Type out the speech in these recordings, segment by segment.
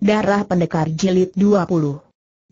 Darah Pendekar Jilid 20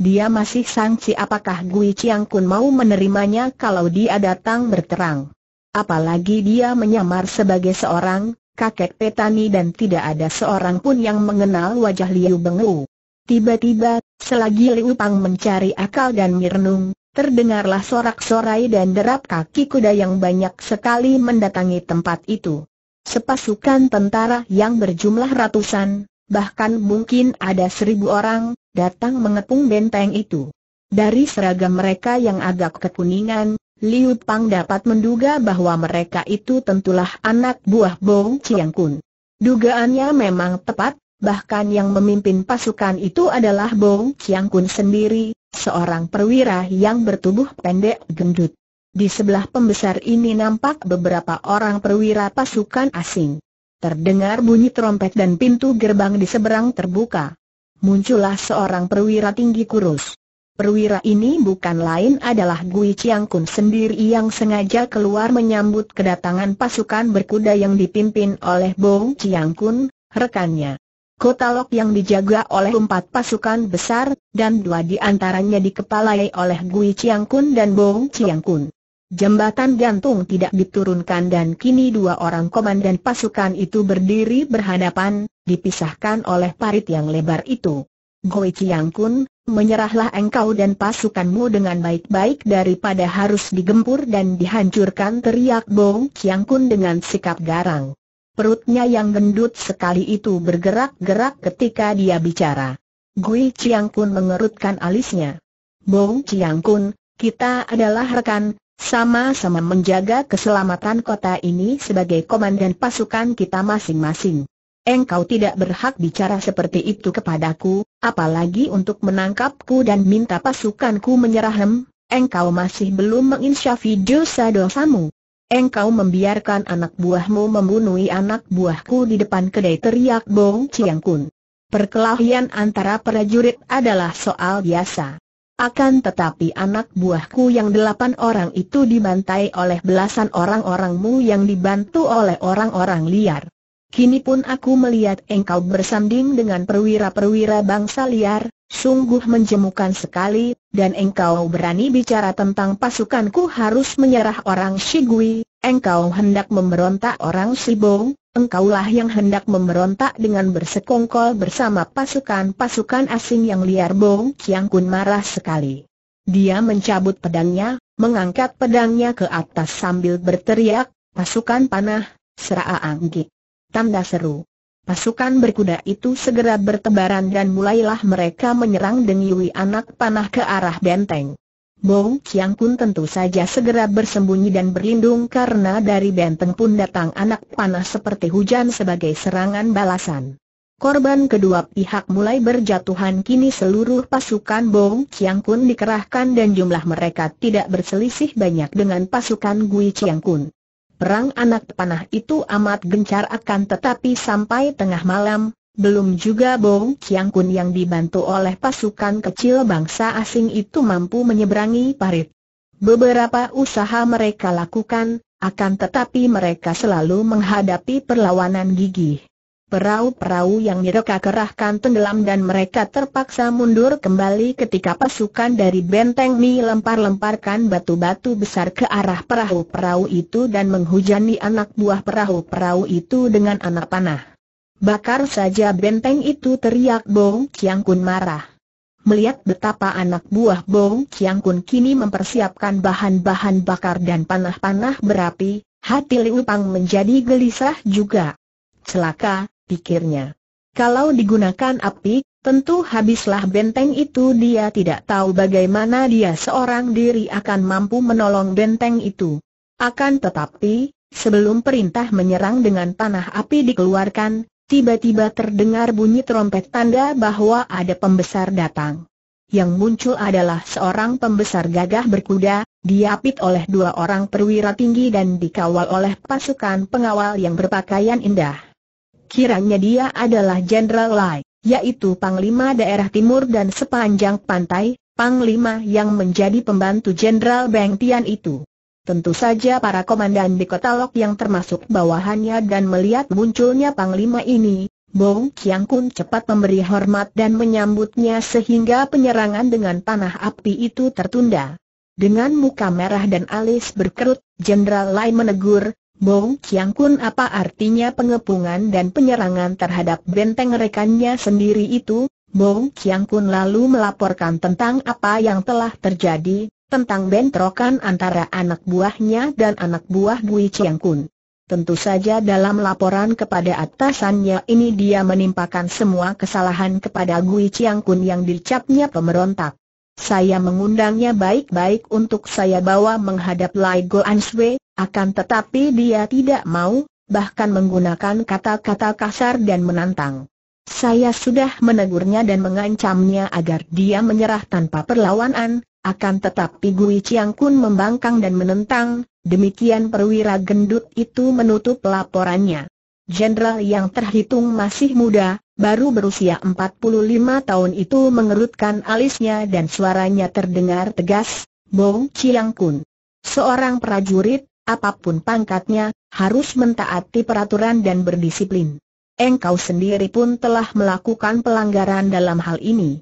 Dia masih sangsi apakah Gui Chiang Kun mau menerimanya kalau dia datang berterang Apalagi dia menyamar sebagai seorang kakek petani dan tidak ada seorang pun yang mengenal wajah Liu Bengu Tiba-tiba, selagi Liu Pang mencari akal dan mirnung, terdengarlah sorak-sorai dan derap kaki kuda yang banyak sekali mendatangi tempat itu Sepasukan tentara yang berjumlah ratusan, bahkan mungkin ada seribu orang, datang mengepung benteng itu. Dari seragam mereka yang agak kekuningan, Liu Pang dapat menduga bahwa mereka itu tentulah anak buah Bong Chiang Kun. Dugaannya memang tepat, bahkan yang memimpin pasukan itu adalah Bong Chiang Kun sendiri, seorang perwira yang bertubuh pendek gendut. Di sebelah pembesar ini nampak beberapa orang perwira pasukan asing. Terdengar bunyi trompet dan pintu gerbang di seberang terbuka. Muncullah seorang perwira tinggi kurus. Perwira ini bukan lain adalah Gui Chiang Kun sendiri yang sengaja keluar menyambut kedatangan pasukan berkuda yang dipimpin oleh Bong Chiang Kun, rekannya. Kota Lok yang dijaga oleh empat pasukan besar, dan dua di antaranya dikepalai oleh Gui Chiang Kun dan Bong Chiang Kun. Jembatan gantung tidak diturunkan dan kini dua orang komandan pasukan itu berdiri berhadapan, dipisahkan oleh parit yang lebar itu. Goi Chiang Kun, menyerahlah engkau dan pasukanmu dengan baik-baik daripada harus digempur dan dihancurkan teriak Bong Chiang Kun dengan sikap garang. Perutnya yang gendut sekali itu bergerak-gerak ketika dia bicara. Gui Chiang Kun mengerutkan alisnya. Bong Chiang Kun, kita adalah rekan, sama-sama menjaga keselamatan kota ini sebagai komandan pasukan kita masing-masing. Engkau tidak berhak bicara seperti itu kepadaku, apalagi untuk menangkapku dan minta pasukanku menyerah engkau masih belum menginsyafi dosa-dosamu. Engkau membiarkan anak buahmu membunuh anak buahku di depan kedai teriak Bong Chiang Kun. Perkelahian antara prajurit adalah soal biasa. Akan tetapi anak buahku yang delapan orang itu dibantai oleh belasan orang-orangmu yang dibantu oleh orang-orang liar. Kini pun aku melihat engkau bersanding dengan perwira-perwira bangsa liar, sungguh menjemukan sekali, dan engkau berani bicara tentang pasukanku harus menyerah orang Shigui, engkau hendak memberontak orang Sibong, engkaulah yang hendak memberontak dengan bersekongkol bersama pasukan-pasukan asing yang liar Bong Chiang Kun marah sekali. Dia mencabut pedangnya, mengangkat pedangnya ke atas sambil berteriak, pasukan panah, seraa anggit. Tanda seru. Pasukan berkuda itu segera bertebaran dan mulailah mereka menyerang dengan anak panah ke arah benteng. Bong Kiang Kun tentu saja segera bersembunyi dan berlindung karena dari benteng pun datang anak panah seperti hujan sebagai serangan balasan. Korban kedua pihak mulai berjatuhan kini seluruh pasukan Bong Kiang Kun dikerahkan dan jumlah mereka tidak berselisih banyak dengan pasukan Gui Chiang Kun. Perang anak panah itu amat gencar akan tetapi sampai tengah malam, belum juga Bong Chiang Kun yang dibantu oleh pasukan kecil bangsa asing itu mampu menyeberangi parit. Beberapa usaha mereka lakukan, akan tetapi mereka selalu menghadapi perlawanan gigih. Perahu-perahu yang mereka kerahkan tenggelam dan mereka terpaksa mundur kembali ketika pasukan dari benteng Mi lempar-lemparkan batu-batu besar ke arah perahu-perahu itu dan menghujani anak buah perahu-perahu itu dengan anak panah. Bakar saja benteng itu teriak Bong Kiang Kun marah. Melihat betapa anak buah Bong Kiang Kun kini mempersiapkan bahan-bahan bakar dan panah-panah berapi, hati Liu Pang menjadi gelisah juga. Celaka, pikirnya. Kalau digunakan api, tentu habislah benteng itu dia tidak tahu bagaimana dia seorang diri akan mampu menolong benteng itu. Akan tetapi, Sebelum perintah menyerang dengan panah api dikeluarkan, Tiba-tiba terdengar bunyi trompet tanda bahwa ada pembesar datang. Yang muncul adalah seorang pembesar gagah berkuda, diapit oleh dua orang perwira tinggi dan dikawal oleh pasukan pengawal yang berpakaian indah. Kiranya dia adalah Jenderal Lai, yaitu Panglima Daerah Timur dan sepanjang pantai, Panglima yang menjadi pembantu Jenderal Beng Tian itu. Tentu saja para komandan di kota Lok yang termasuk bawahannya dan melihat munculnya Panglima ini, Bong Kiang Kun cepat memberi hormat dan menyambutnya sehingga penyerangan dengan tanah api itu tertunda. Dengan muka merah dan alis berkerut, Jenderal Lai menegur, Bong Kiang Kun apa artinya pengepungan dan penyerangan terhadap benteng rekannya sendiri itu? Bong Kiang Kun lalu melaporkan tentang apa yang telah terjadi, tentang bentrokan antara anak buahnya dan anak buah Bui Chiang Kun. Tentu saja dalam laporan kepada atasannya ini dia menimpakan semua kesalahan kepada Gui Chiang Kun yang dicapnya pemberontak. Saya mengundangnya baik-baik untuk saya bawa menghadap Lai Go An Sui, akan tetapi dia tidak mau, bahkan menggunakan kata-kata kasar dan menantang. Saya sudah menegurnya dan mengancamnya agar dia menyerah tanpa perlawanan, akan tetapi Gui Chiang Kun membangkang dan menentang, demikian perwira gendut itu menutup laporannya. Jenderal yang terhitung masih muda, baru berusia 45 tahun itu mengerutkan alisnya dan suaranya terdengar tegas, Bong Chiang Kun. Seorang prajurit, apapun pangkatnya, harus mentaati peraturan dan berdisiplin. Engkau sendiri pun telah melakukan pelanggaran dalam hal ini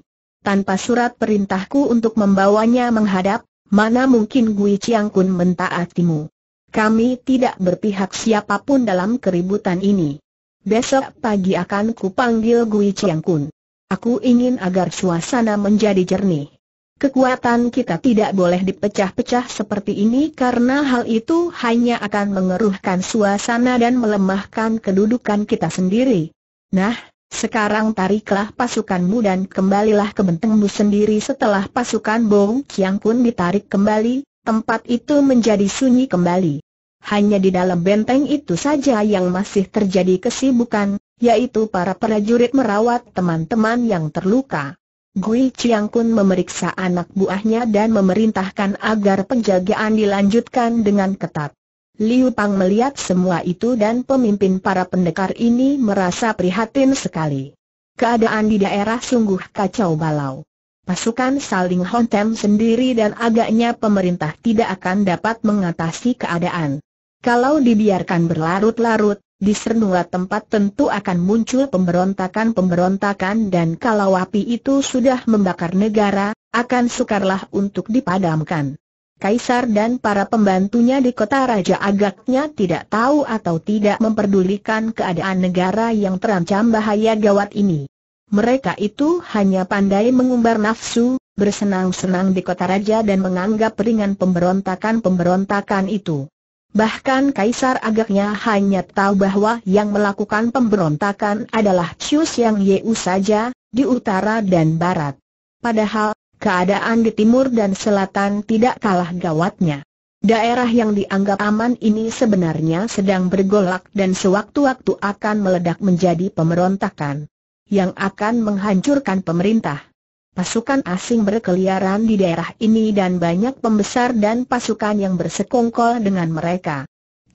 tanpa surat perintahku untuk membawanya menghadap, mana mungkin Gui Chiang Kun mentaatimu. Kami tidak berpihak siapapun dalam keributan ini. Besok pagi akan kupanggil Gui Chiang Kun. Aku ingin agar suasana menjadi jernih. Kekuatan kita tidak boleh dipecah-pecah seperti ini karena hal itu hanya akan mengeruhkan suasana dan melemahkan kedudukan kita sendiri. Nah, sekarang tariklah pasukanmu dan kembalilah ke bentengmu sendiri setelah pasukan Bong Chiang Kun ditarik kembali, tempat itu menjadi sunyi kembali. Hanya di dalam benteng itu saja yang masih terjadi kesibukan, yaitu para prajurit merawat teman-teman yang terluka. Gui Chiang Kun memeriksa anak buahnya dan memerintahkan agar penjagaan dilanjutkan dengan ketat. Liu Pang melihat semua itu dan pemimpin para pendekar ini merasa prihatin sekali. Keadaan di daerah sungguh kacau balau. Pasukan saling hontem sendiri dan agaknya pemerintah tidak akan dapat mengatasi keadaan. Kalau dibiarkan berlarut-larut, di semua tempat tentu akan muncul pemberontakan-pemberontakan dan kalau api itu sudah membakar negara, akan sukarlah untuk dipadamkan. Kaisar dan para pembantunya di kota raja agaknya tidak tahu atau tidak memperdulikan keadaan negara yang terancam bahaya gawat ini. Mereka itu hanya pandai mengumbar nafsu, bersenang-senang di kota raja dan menganggap ringan pemberontakan-pemberontakan itu. Bahkan Kaisar agaknya hanya tahu bahwa yang melakukan pemberontakan adalah Cius Yang Yeu saja, di utara dan barat. Padahal keadaan di timur dan selatan tidak kalah gawatnya. Daerah yang dianggap aman ini sebenarnya sedang bergolak dan sewaktu-waktu akan meledak menjadi pemberontakan yang akan menghancurkan pemerintah. Pasukan asing berkeliaran di daerah ini dan banyak pembesar dan pasukan yang bersekongkol dengan mereka.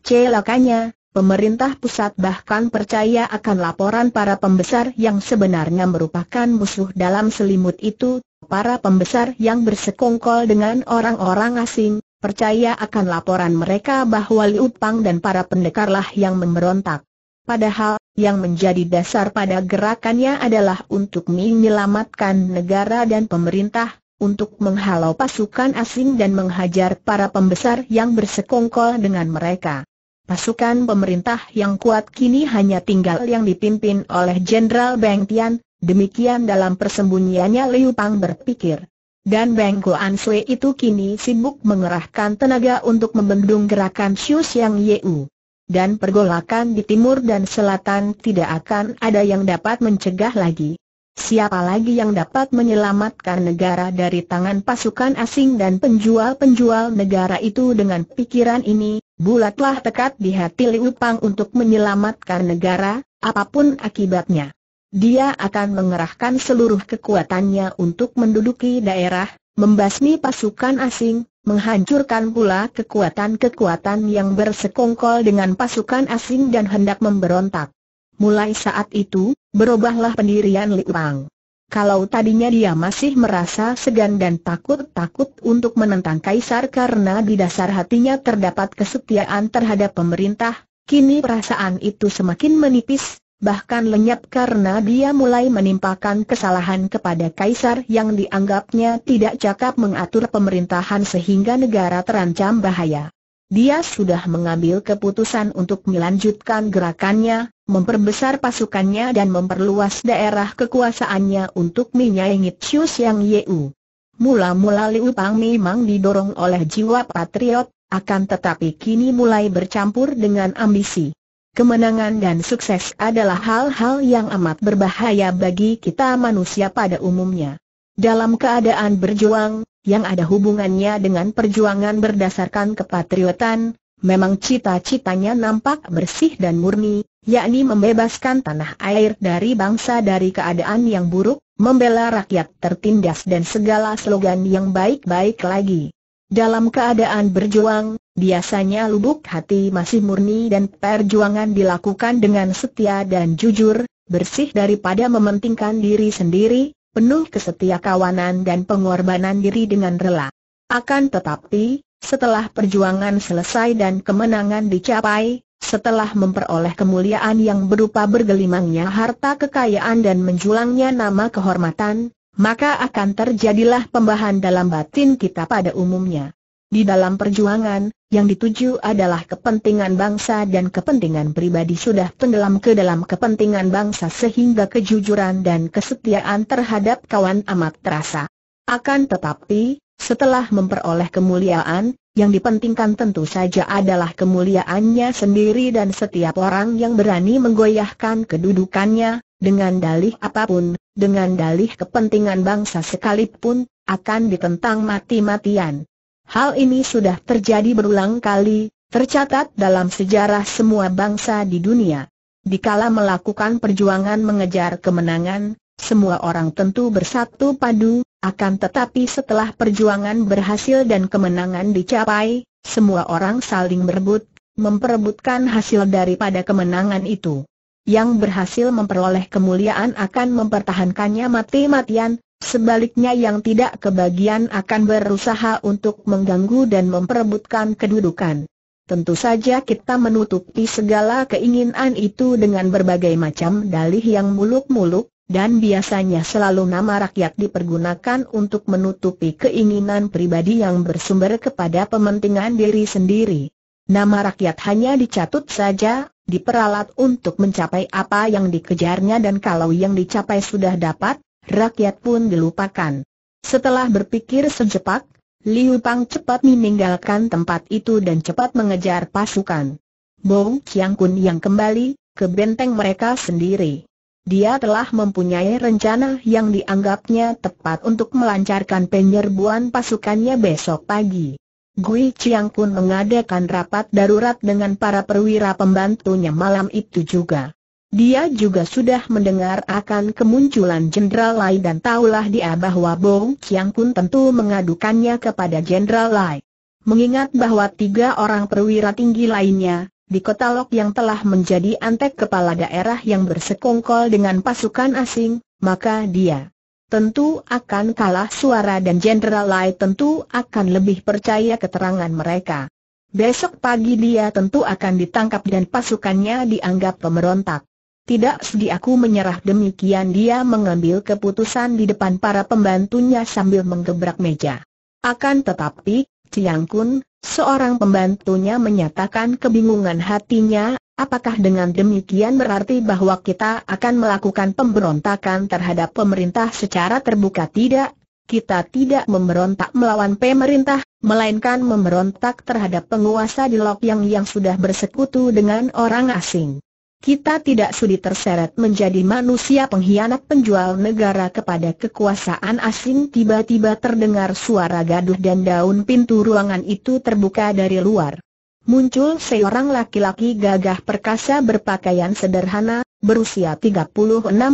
Celakanya, pemerintah pusat bahkan percaya akan laporan para pembesar yang sebenarnya merupakan musuh dalam selimut itu para pembesar yang bersekongkol dengan orang-orang asing, percaya akan laporan mereka bahwa Liu Pang dan para pendekarlah yang memberontak. Padahal, yang menjadi dasar pada gerakannya adalah untuk menyelamatkan negara dan pemerintah, untuk menghalau pasukan asing dan menghajar para pembesar yang bersekongkol dengan mereka. Pasukan pemerintah yang kuat kini hanya tinggal yang dipimpin oleh Jenderal Beng Tian, Demikian dalam persembunyiannya Liu Pang berpikir. Dan Beng Kuan itu kini sibuk mengerahkan tenaga untuk membendung gerakan Xiu Xiang Yeu. Dan pergolakan di timur dan selatan tidak akan ada yang dapat mencegah lagi. Siapa lagi yang dapat menyelamatkan negara dari tangan pasukan asing dan penjual-penjual negara itu dengan pikiran ini, bulatlah tekad di hati Liu Pang untuk menyelamatkan negara, apapun akibatnya dia akan mengerahkan seluruh kekuatannya untuk menduduki daerah, membasmi pasukan asing, menghancurkan pula kekuatan-kekuatan yang bersekongkol dengan pasukan asing dan hendak memberontak. Mulai saat itu, berubahlah pendirian Li Wang. Kalau tadinya dia masih merasa segan dan takut-takut untuk menentang Kaisar karena di dasar hatinya terdapat kesetiaan terhadap pemerintah, kini perasaan itu semakin menipis, bahkan lenyap karena dia mulai menimpakan kesalahan kepada kaisar yang dianggapnya tidak cakap mengatur pemerintahan sehingga negara terancam bahaya. Dia sudah mengambil keputusan untuk melanjutkan gerakannya, memperbesar pasukannya dan memperluas daerah kekuasaannya untuk menyaingi Chiu Yang Yeu. Mula-mula Liu Pang memang didorong oleh jiwa patriot, akan tetapi kini mulai bercampur dengan ambisi kemenangan dan sukses adalah hal-hal yang amat berbahaya bagi kita manusia pada umumnya. Dalam keadaan berjuang, yang ada hubungannya dengan perjuangan berdasarkan kepatriotan, memang cita-citanya nampak bersih dan murni, yakni membebaskan tanah air dari bangsa dari keadaan yang buruk, membela rakyat tertindas dan segala slogan yang baik-baik lagi. Dalam keadaan berjuang, biasanya lubuk hati masih murni dan perjuangan dilakukan dengan setia dan jujur, bersih daripada mementingkan diri sendiri, penuh kesetia kawanan dan pengorbanan diri dengan rela. Akan tetapi, setelah perjuangan selesai dan kemenangan dicapai, setelah memperoleh kemuliaan yang berupa bergelimangnya harta kekayaan dan menjulangnya nama kehormatan, maka akan terjadilah pembahan dalam batin kita pada umumnya. Di dalam perjuangan, yang dituju adalah kepentingan bangsa dan kepentingan pribadi sudah tenggelam ke dalam kepentingan bangsa sehingga kejujuran dan kesetiaan terhadap kawan amat terasa. Akan tetapi, setelah memperoleh kemuliaan, yang dipentingkan tentu saja adalah kemuliaannya sendiri dan setiap orang yang berani menggoyahkan kedudukannya, dengan dalih apapun, dengan dalih kepentingan bangsa sekalipun, akan ditentang mati-matian. Hal ini sudah terjadi berulang kali, tercatat dalam sejarah semua bangsa di dunia. Di kala melakukan perjuangan mengejar kemenangan, semua orang tentu bersatu padu, akan tetapi setelah perjuangan berhasil dan kemenangan dicapai, semua orang saling berebut, memperebutkan hasil daripada kemenangan itu yang berhasil memperoleh kemuliaan akan mempertahankannya mati-matian, sebaliknya yang tidak kebagian akan berusaha untuk mengganggu dan memperebutkan kedudukan. Tentu saja kita menutupi segala keinginan itu dengan berbagai macam dalih yang muluk-muluk, dan biasanya selalu nama rakyat dipergunakan untuk menutupi keinginan pribadi yang bersumber kepada pementingan diri sendiri. Nama rakyat hanya dicatut saja, diperalat untuk mencapai apa yang dikejarnya dan kalau yang dicapai sudah dapat, rakyat pun dilupakan. Setelah berpikir sejepak, Liu Pang cepat meninggalkan tempat itu dan cepat mengejar pasukan. Bong Chiang Kun yang kembali, ke benteng mereka sendiri. Dia telah mempunyai rencana yang dianggapnya tepat untuk melancarkan penyerbuan pasukannya besok pagi. Gui Chiang pun mengadakan rapat darurat dengan para perwira pembantunya malam itu juga. Dia juga sudah mendengar akan kemunculan Jenderal Lai dan tahulah dia bahwa Bong Chiang pun tentu mengadukannya kepada Jenderal Lai. Mengingat bahwa tiga orang perwira tinggi lainnya, di kota Lok yang telah menjadi antek kepala daerah yang bersekongkol dengan pasukan asing, maka dia tentu akan kalah suara dan Jenderal Lai tentu akan lebih percaya keterangan mereka. Besok pagi dia tentu akan ditangkap dan pasukannya dianggap pemberontak. Tidak sedih aku menyerah demikian dia mengambil keputusan di depan para pembantunya sambil menggebrak meja. Akan tetapi, Ciang Kun, seorang pembantunya menyatakan kebingungan hatinya, Apakah dengan demikian berarti bahwa kita akan melakukan pemberontakan terhadap pemerintah secara terbuka tidak? Kita tidak memberontak melawan pemerintah, melainkan memberontak terhadap penguasa di Lok Yang yang sudah bersekutu dengan orang asing. Kita tidak sudi terseret menjadi manusia pengkhianat penjual negara kepada kekuasaan asing tiba-tiba terdengar suara gaduh dan daun pintu ruangan itu terbuka dari luar muncul seorang laki-laki gagah perkasa berpakaian sederhana, berusia 36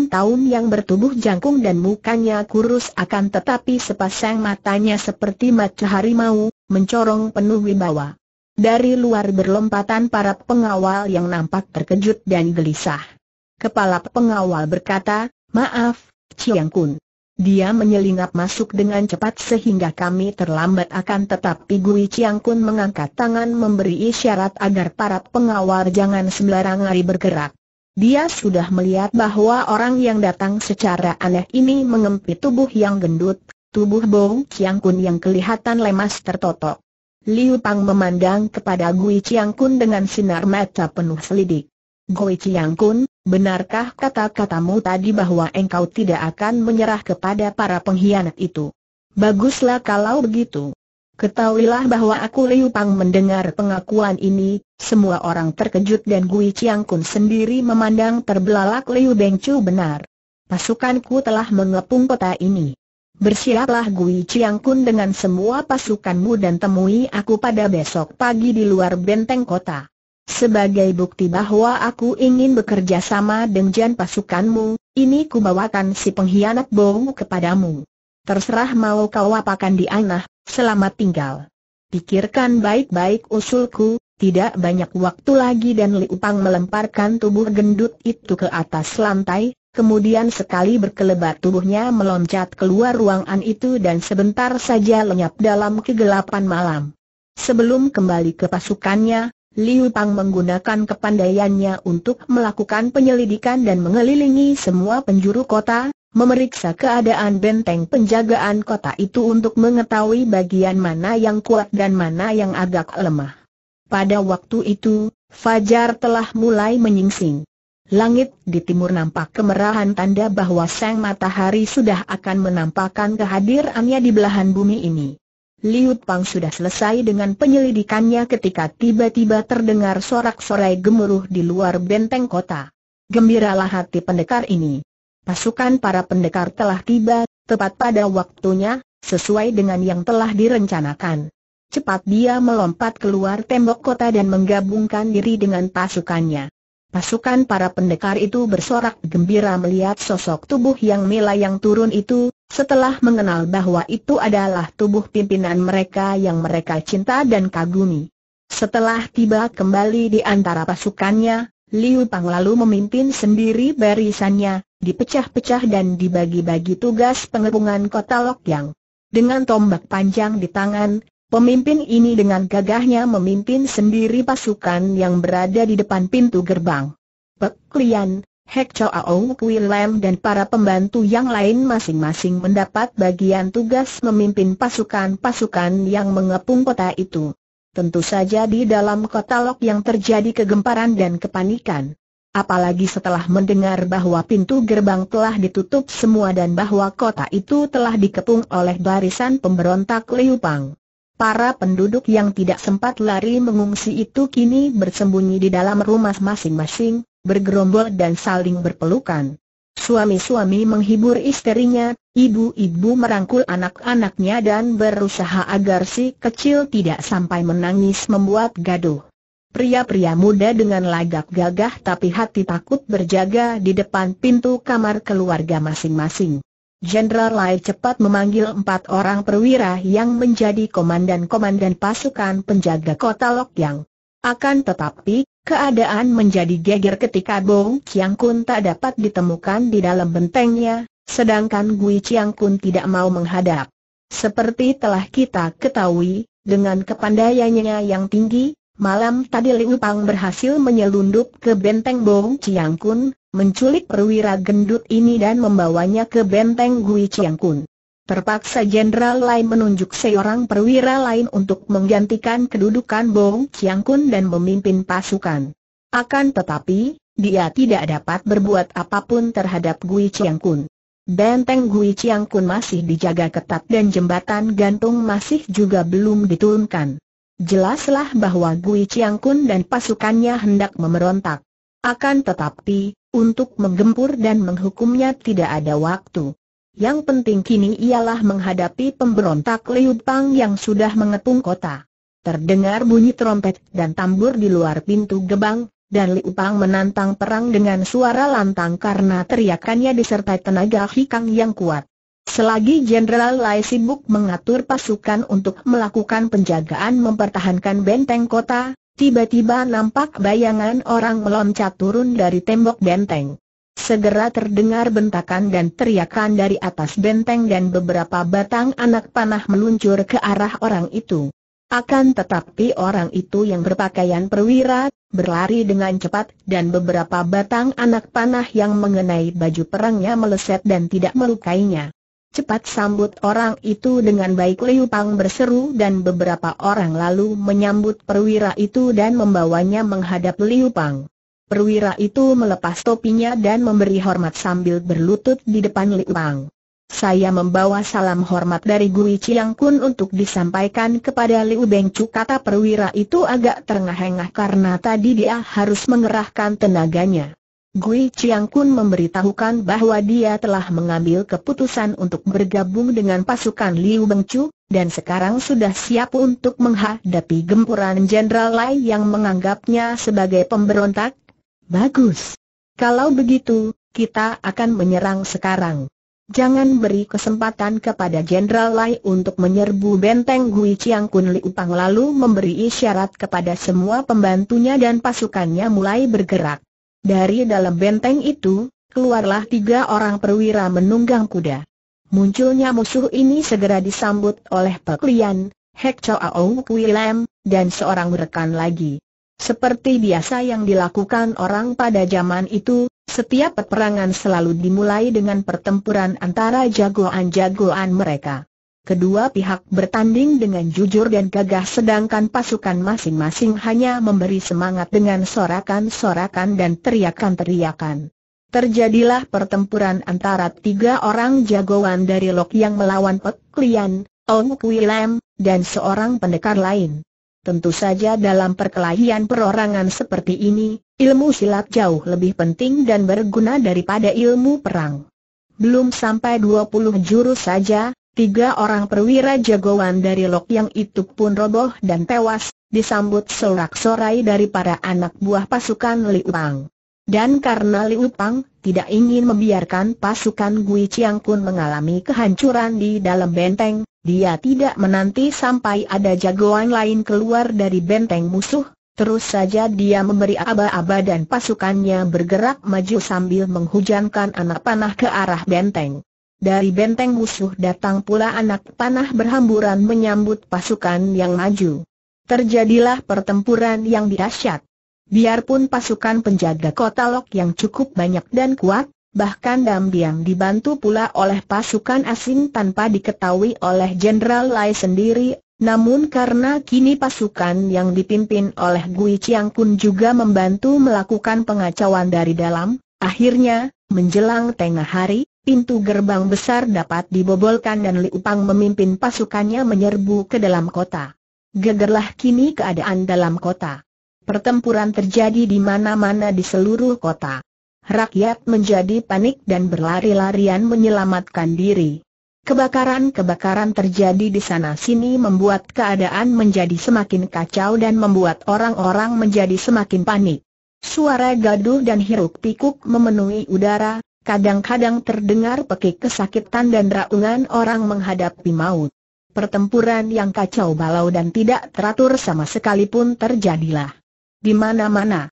tahun yang bertubuh jangkung dan mukanya kurus akan tetapi sepasang matanya seperti mata harimau, mencorong penuh wibawa. Dari luar berlompatan para pengawal yang nampak terkejut dan gelisah. Kepala pengawal berkata, maaf, Chiang Kun. Dia menyelinap masuk dengan cepat sehingga kami terlambat akan tetapi Gui Chiang Kun mengangkat tangan memberi isyarat agar para pengawal jangan sembarang lari bergerak. Dia sudah melihat bahwa orang yang datang secara aneh ini mengempit tubuh yang gendut, tubuh Bou Chiang Kun yang kelihatan lemas tertotok. Liu Pang memandang kepada Gui Chiang Kun dengan sinar mata penuh selidik. Goi Chiang Kun, benarkah kata-katamu tadi bahwa engkau tidak akan menyerah kepada para pengkhianat itu? Baguslah kalau begitu. Ketahuilah bahwa aku Liu Pang mendengar pengakuan ini, semua orang terkejut dan Gui Chiang Kun sendiri memandang terbelalak Liu Beng benar. Pasukanku telah mengepung kota ini. Bersiaplah Gui Chiang Kun dengan semua pasukanmu dan temui aku pada besok pagi di luar benteng kota. Sebagai bukti bahwa aku ingin bekerja sama dengan pasukanmu, ini kubawakan si pengkhianat Bong kepadamu. Terserah mau kau apakan di anah, selamat tinggal. Pikirkan baik-baik usulku, tidak banyak waktu lagi dan Liupang melemparkan tubuh gendut itu ke atas lantai, kemudian sekali berkelebat tubuhnya meloncat keluar ruangan itu dan sebentar saja lenyap dalam kegelapan malam. Sebelum kembali ke pasukannya, Liu Pang menggunakan kepandaiannya untuk melakukan penyelidikan dan mengelilingi semua penjuru kota, memeriksa keadaan benteng penjagaan kota itu untuk mengetahui bagian mana yang kuat dan mana yang agak lemah. Pada waktu itu, Fajar telah mulai menyingsing. Langit di timur nampak kemerahan tanda bahwa sang matahari sudah akan menampakkan kehadirannya di belahan bumi ini. Liu Pang sudah selesai dengan penyelidikannya ketika tiba-tiba terdengar sorak-sorai gemuruh di luar benteng kota. Gembiralah hati pendekar ini. Pasukan para pendekar telah tiba, tepat pada waktunya, sesuai dengan yang telah direncanakan. Cepat dia melompat keluar tembok kota dan menggabungkan diri dengan pasukannya. Pasukan para pendekar itu bersorak gembira melihat sosok tubuh yang melayang turun itu, setelah mengenal bahwa itu adalah tubuh pimpinan mereka yang mereka cinta dan kagumi. Setelah tiba kembali di antara pasukannya, Liu Pang lalu memimpin sendiri barisannya, dipecah-pecah dan dibagi-bagi tugas pengepungan kota Lokyang. Dengan tombak panjang di tangan, pemimpin ini dengan gagahnya memimpin sendiri pasukan yang berada di depan pintu gerbang. Pek Lian, Hek Chow Willem dan para pembantu yang lain masing-masing mendapat bagian tugas memimpin pasukan-pasukan yang mengepung kota itu. Tentu saja di dalam kota Lok yang terjadi kegemparan dan kepanikan. Apalagi setelah mendengar bahwa pintu gerbang telah ditutup semua dan bahwa kota itu telah dikepung oleh barisan pemberontak Liu Pang. Para penduduk yang tidak sempat lari mengungsi itu kini bersembunyi di dalam rumah masing-masing, bergerombol dan saling berpelukan. Suami-suami menghibur isterinya, ibu-ibu merangkul anak-anaknya dan berusaha agar si kecil tidak sampai menangis membuat gaduh. Pria-pria muda dengan lagak gagah tapi hati takut berjaga di depan pintu kamar keluarga masing-masing. Jenderal Lai cepat memanggil empat orang perwira yang menjadi komandan-komandan pasukan penjaga kota Lokyang. Akan tetapi, Keadaan menjadi geger ketika Bong Chiang Kun tak dapat ditemukan di dalam bentengnya, sedangkan Gui Chiang Kun tidak mau menghadap. Seperti telah kita ketahui, dengan kepandaiannya yang tinggi, malam tadi Liu Pang berhasil menyelundup ke benteng Bong Chiang Kun, menculik perwira gendut ini dan membawanya ke benteng Gui Chiang Kun. Terpaksa Jenderal Lai menunjuk seorang perwira lain untuk menggantikan kedudukan Bong Chiang Kun dan memimpin pasukan. Akan tetapi, dia tidak dapat berbuat apapun terhadap Gui Chiang Kun. Benteng Gui Chiang Kun masih dijaga ketat dan jembatan gantung masih juga belum diturunkan. Jelaslah bahwa Gui Chiang Kun dan pasukannya hendak memerontak. Akan tetapi, untuk menggempur dan menghukumnya tidak ada waktu. Yang penting kini ialah menghadapi pemberontak Liu Pang yang sudah mengepung kota. Terdengar bunyi trompet dan tambur di luar pintu gebang, dan Liu Pang menantang perang dengan suara lantang karena teriakannya disertai tenaga hikang yang kuat. Selagi Jenderal Lai sibuk mengatur pasukan untuk melakukan penjagaan mempertahankan benteng kota, tiba-tiba nampak bayangan orang meloncat turun dari tembok benteng. Segera terdengar bentakan dan teriakan dari atas benteng dan beberapa batang anak panah meluncur ke arah orang itu. Akan tetapi orang itu yang berpakaian perwira, berlari dengan cepat dan beberapa batang anak panah yang mengenai baju perangnya meleset dan tidak melukainya. Cepat sambut orang itu dengan baik Liu Pang berseru dan beberapa orang lalu menyambut perwira itu dan membawanya menghadap Liu Pang. Perwira itu melepas topinya dan memberi hormat sambil berlutut di depan Li Wang. Saya membawa salam hormat dari Gui Chiang Kun untuk disampaikan kepada Liu Bengcu kata perwira itu agak terengah-engah karena tadi dia harus mengerahkan tenaganya. Gui Chiang Kun memberitahukan bahwa dia telah mengambil keputusan untuk bergabung dengan pasukan Liu Bengcu, dan sekarang sudah siap untuk menghadapi gempuran Jenderal lain yang menganggapnya sebagai pemberontak, Bagus. Kalau begitu, kita akan menyerang sekarang. Jangan beri kesempatan kepada Jenderal Lai untuk menyerbu benteng Gui Chiang Kun Li Upang lalu memberi isyarat kepada semua pembantunya dan pasukannya mulai bergerak. Dari dalam benteng itu, keluarlah tiga orang perwira menunggang kuda. Munculnya musuh ini segera disambut oleh Lian, Hek Chow Au Kui Lam, dan seorang rekan lagi. Seperti biasa yang dilakukan orang pada zaman itu, setiap peperangan selalu dimulai dengan pertempuran antara jagoan-jagoan mereka. Kedua pihak bertanding dengan jujur dan gagah sedangkan pasukan masing-masing hanya memberi semangat dengan sorakan-sorakan dan teriakan-teriakan. Terjadilah pertempuran antara tiga orang jagoan dari Lok yang melawan Pek Lian, Ong Kui Lam, dan seorang pendekar lain. Tentu saja dalam perkelahian perorangan seperti ini, ilmu silat jauh lebih penting dan berguna daripada ilmu perang. Belum sampai 20 jurus saja, tiga orang perwira jagoan dari Lok yang itu pun roboh dan tewas, disambut sorak-sorai dari para anak buah pasukan Liu Pang. Dan karena Liu Pang tidak ingin membiarkan pasukan Gui Chiang Kun mengalami kehancuran di dalam benteng, dia tidak menanti sampai ada jagoan lain keluar dari benteng musuh, terus saja dia memberi aba-aba dan pasukannya bergerak maju sambil menghujankan anak panah ke arah benteng. Dari benteng musuh datang pula anak panah berhamburan menyambut pasukan yang maju. Terjadilah pertempuran yang dahsyat. Biarpun pasukan penjaga kota Lok yang cukup banyak dan kuat, bahkan diam-diam dibantu pula oleh pasukan asing tanpa diketahui oleh Jenderal Lai sendiri, namun karena kini pasukan yang dipimpin oleh Gui Chiang Kun juga membantu melakukan pengacauan dari dalam, akhirnya, menjelang tengah hari, pintu gerbang besar dapat dibobolkan dan Liu Pang memimpin pasukannya menyerbu ke dalam kota. Gegerlah kini keadaan dalam kota. Pertempuran terjadi di mana-mana di seluruh kota rakyat menjadi panik dan berlari-larian menyelamatkan diri. Kebakaran-kebakaran terjadi di sana-sini membuat keadaan menjadi semakin kacau dan membuat orang-orang menjadi semakin panik. Suara gaduh dan hiruk-pikuk memenuhi udara, kadang-kadang terdengar pekik kesakitan dan raungan orang menghadapi maut. Pertempuran yang kacau balau dan tidak teratur sama sekalipun terjadilah. Di mana-mana,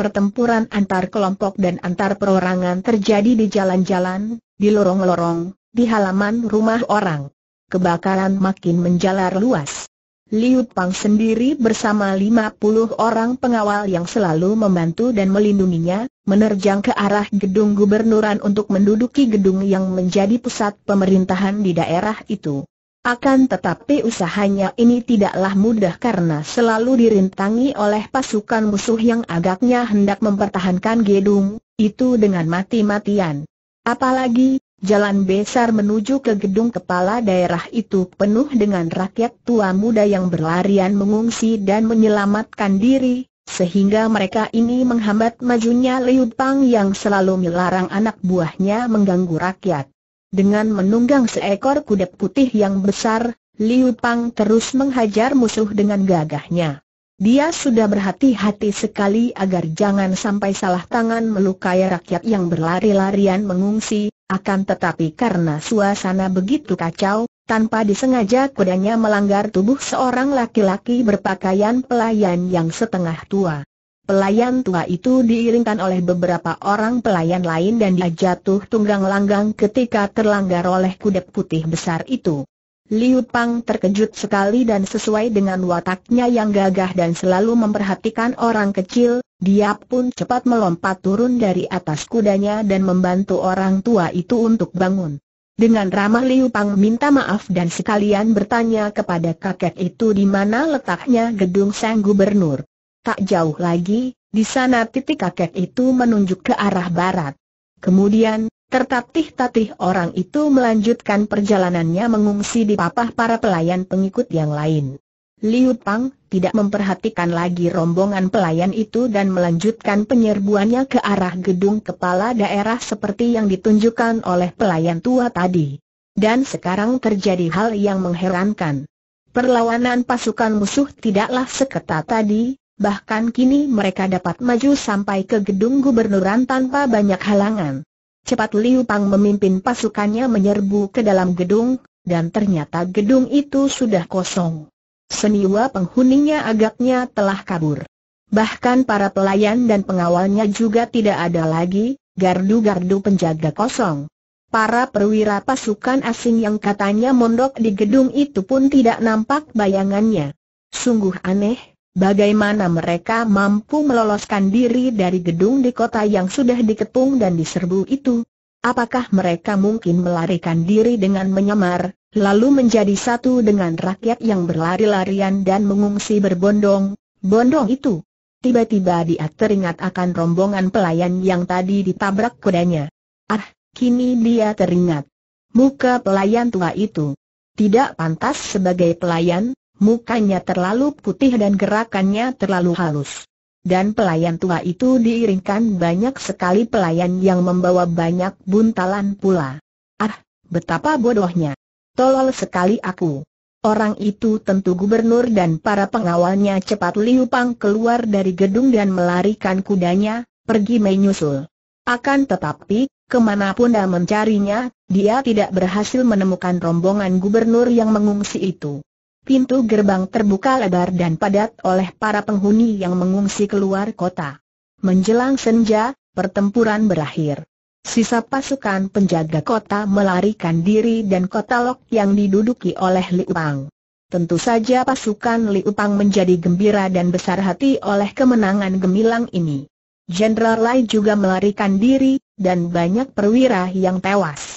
pertempuran antar kelompok dan antar perorangan terjadi di jalan-jalan, di lorong-lorong, di halaman rumah orang. Kebakaran makin menjalar luas. Liu Pang sendiri bersama 50 orang pengawal yang selalu membantu dan melindunginya, menerjang ke arah gedung gubernuran untuk menduduki gedung yang menjadi pusat pemerintahan di daerah itu. Akan tetapi usahanya ini tidaklah mudah karena selalu dirintangi oleh pasukan musuh yang agaknya hendak mempertahankan gedung, itu dengan mati-matian. Apalagi, jalan besar menuju ke gedung kepala daerah itu penuh dengan rakyat tua muda yang berlarian mengungsi dan menyelamatkan diri, sehingga mereka ini menghambat majunya Liu Pang yang selalu melarang anak buahnya mengganggu rakyat. Dengan menunggang seekor kuda putih yang besar, Liu Pang terus menghajar musuh dengan gagahnya. Dia sudah berhati-hati sekali agar jangan sampai salah tangan melukai rakyat yang berlari-larian mengungsi, akan tetapi karena suasana begitu kacau, tanpa disengaja kudanya melanggar tubuh seorang laki-laki berpakaian pelayan yang setengah tua. Pelayan tua itu diiringkan oleh beberapa orang pelayan lain dan dia jatuh tunggang langgang ketika terlanggar oleh kuda putih besar itu. Liu Pang terkejut sekali dan sesuai dengan wataknya yang gagah dan selalu memperhatikan orang kecil, dia pun cepat melompat turun dari atas kudanya dan membantu orang tua itu untuk bangun. Dengan ramah Liu Pang minta maaf dan sekalian bertanya kepada kakek itu di mana letaknya gedung Sang Gubernur. Tak jauh lagi, di sana titik kakek itu menunjuk ke arah barat. Kemudian, tertatih-tatih orang itu melanjutkan perjalanannya mengungsi di papah para pelayan pengikut yang lain. Liu Pang tidak memperhatikan lagi rombongan pelayan itu dan melanjutkan penyerbuannya ke arah gedung kepala daerah seperti yang ditunjukkan oleh pelayan tua tadi. Dan sekarang terjadi hal yang mengherankan. Perlawanan pasukan musuh tidaklah seketat tadi, bahkan kini mereka dapat maju sampai ke gedung gubernuran tanpa banyak halangan. Cepat Liu Pang memimpin pasukannya menyerbu ke dalam gedung, dan ternyata gedung itu sudah kosong. Seniwa penghuninya agaknya telah kabur. Bahkan para pelayan dan pengawalnya juga tidak ada lagi, gardu-gardu penjaga kosong. Para perwira pasukan asing yang katanya mondok di gedung itu pun tidak nampak bayangannya. Sungguh aneh, Bagaimana mereka mampu meloloskan diri dari gedung di kota yang sudah dikepung dan diserbu itu? Apakah mereka mungkin melarikan diri dengan menyamar, lalu menjadi satu dengan rakyat yang berlari-larian dan mengungsi berbondong, bondong itu? Tiba-tiba dia teringat akan rombongan pelayan yang tadi ditabrak kudanya. Ah, kini dia teringat. Muka pelayan tua itu. Tidak pantas sebagai pelayan, mukanya terlalu putih dan gerakannya terlalu halus. Dan pelayan tua itu diiringkan banyak sekali pelayan yang membawa banyak buntalan pula. Ah, betapa bodohnya. Tolol sekali aku. Orang itu tentu gubernur dan para pengawalnya cepat liupang keluar dari gedung dan melarikan kudanya, pergi menyusul. Akan tetapi, kemanapun dia mencarinya, dia tidak berhasil menemukan rombongan gubernur yang mengungsi itu pintu gerbang terbuka lebar dan padat oleh para penghuni yang mengungsi keluar kota. Menjelang senja, pertempuran berakhir. Sisa pasukan penjaga kota melarikan diri dan kota Lok yang diduduki oleh Liu Pang. Tentu saja pasukan Liu Pang menjadi gembira dan besar hati oleh kemenangan gemilang ini. Jenderal Lai juga melarikan diri, dan banyak perwira yang tewas.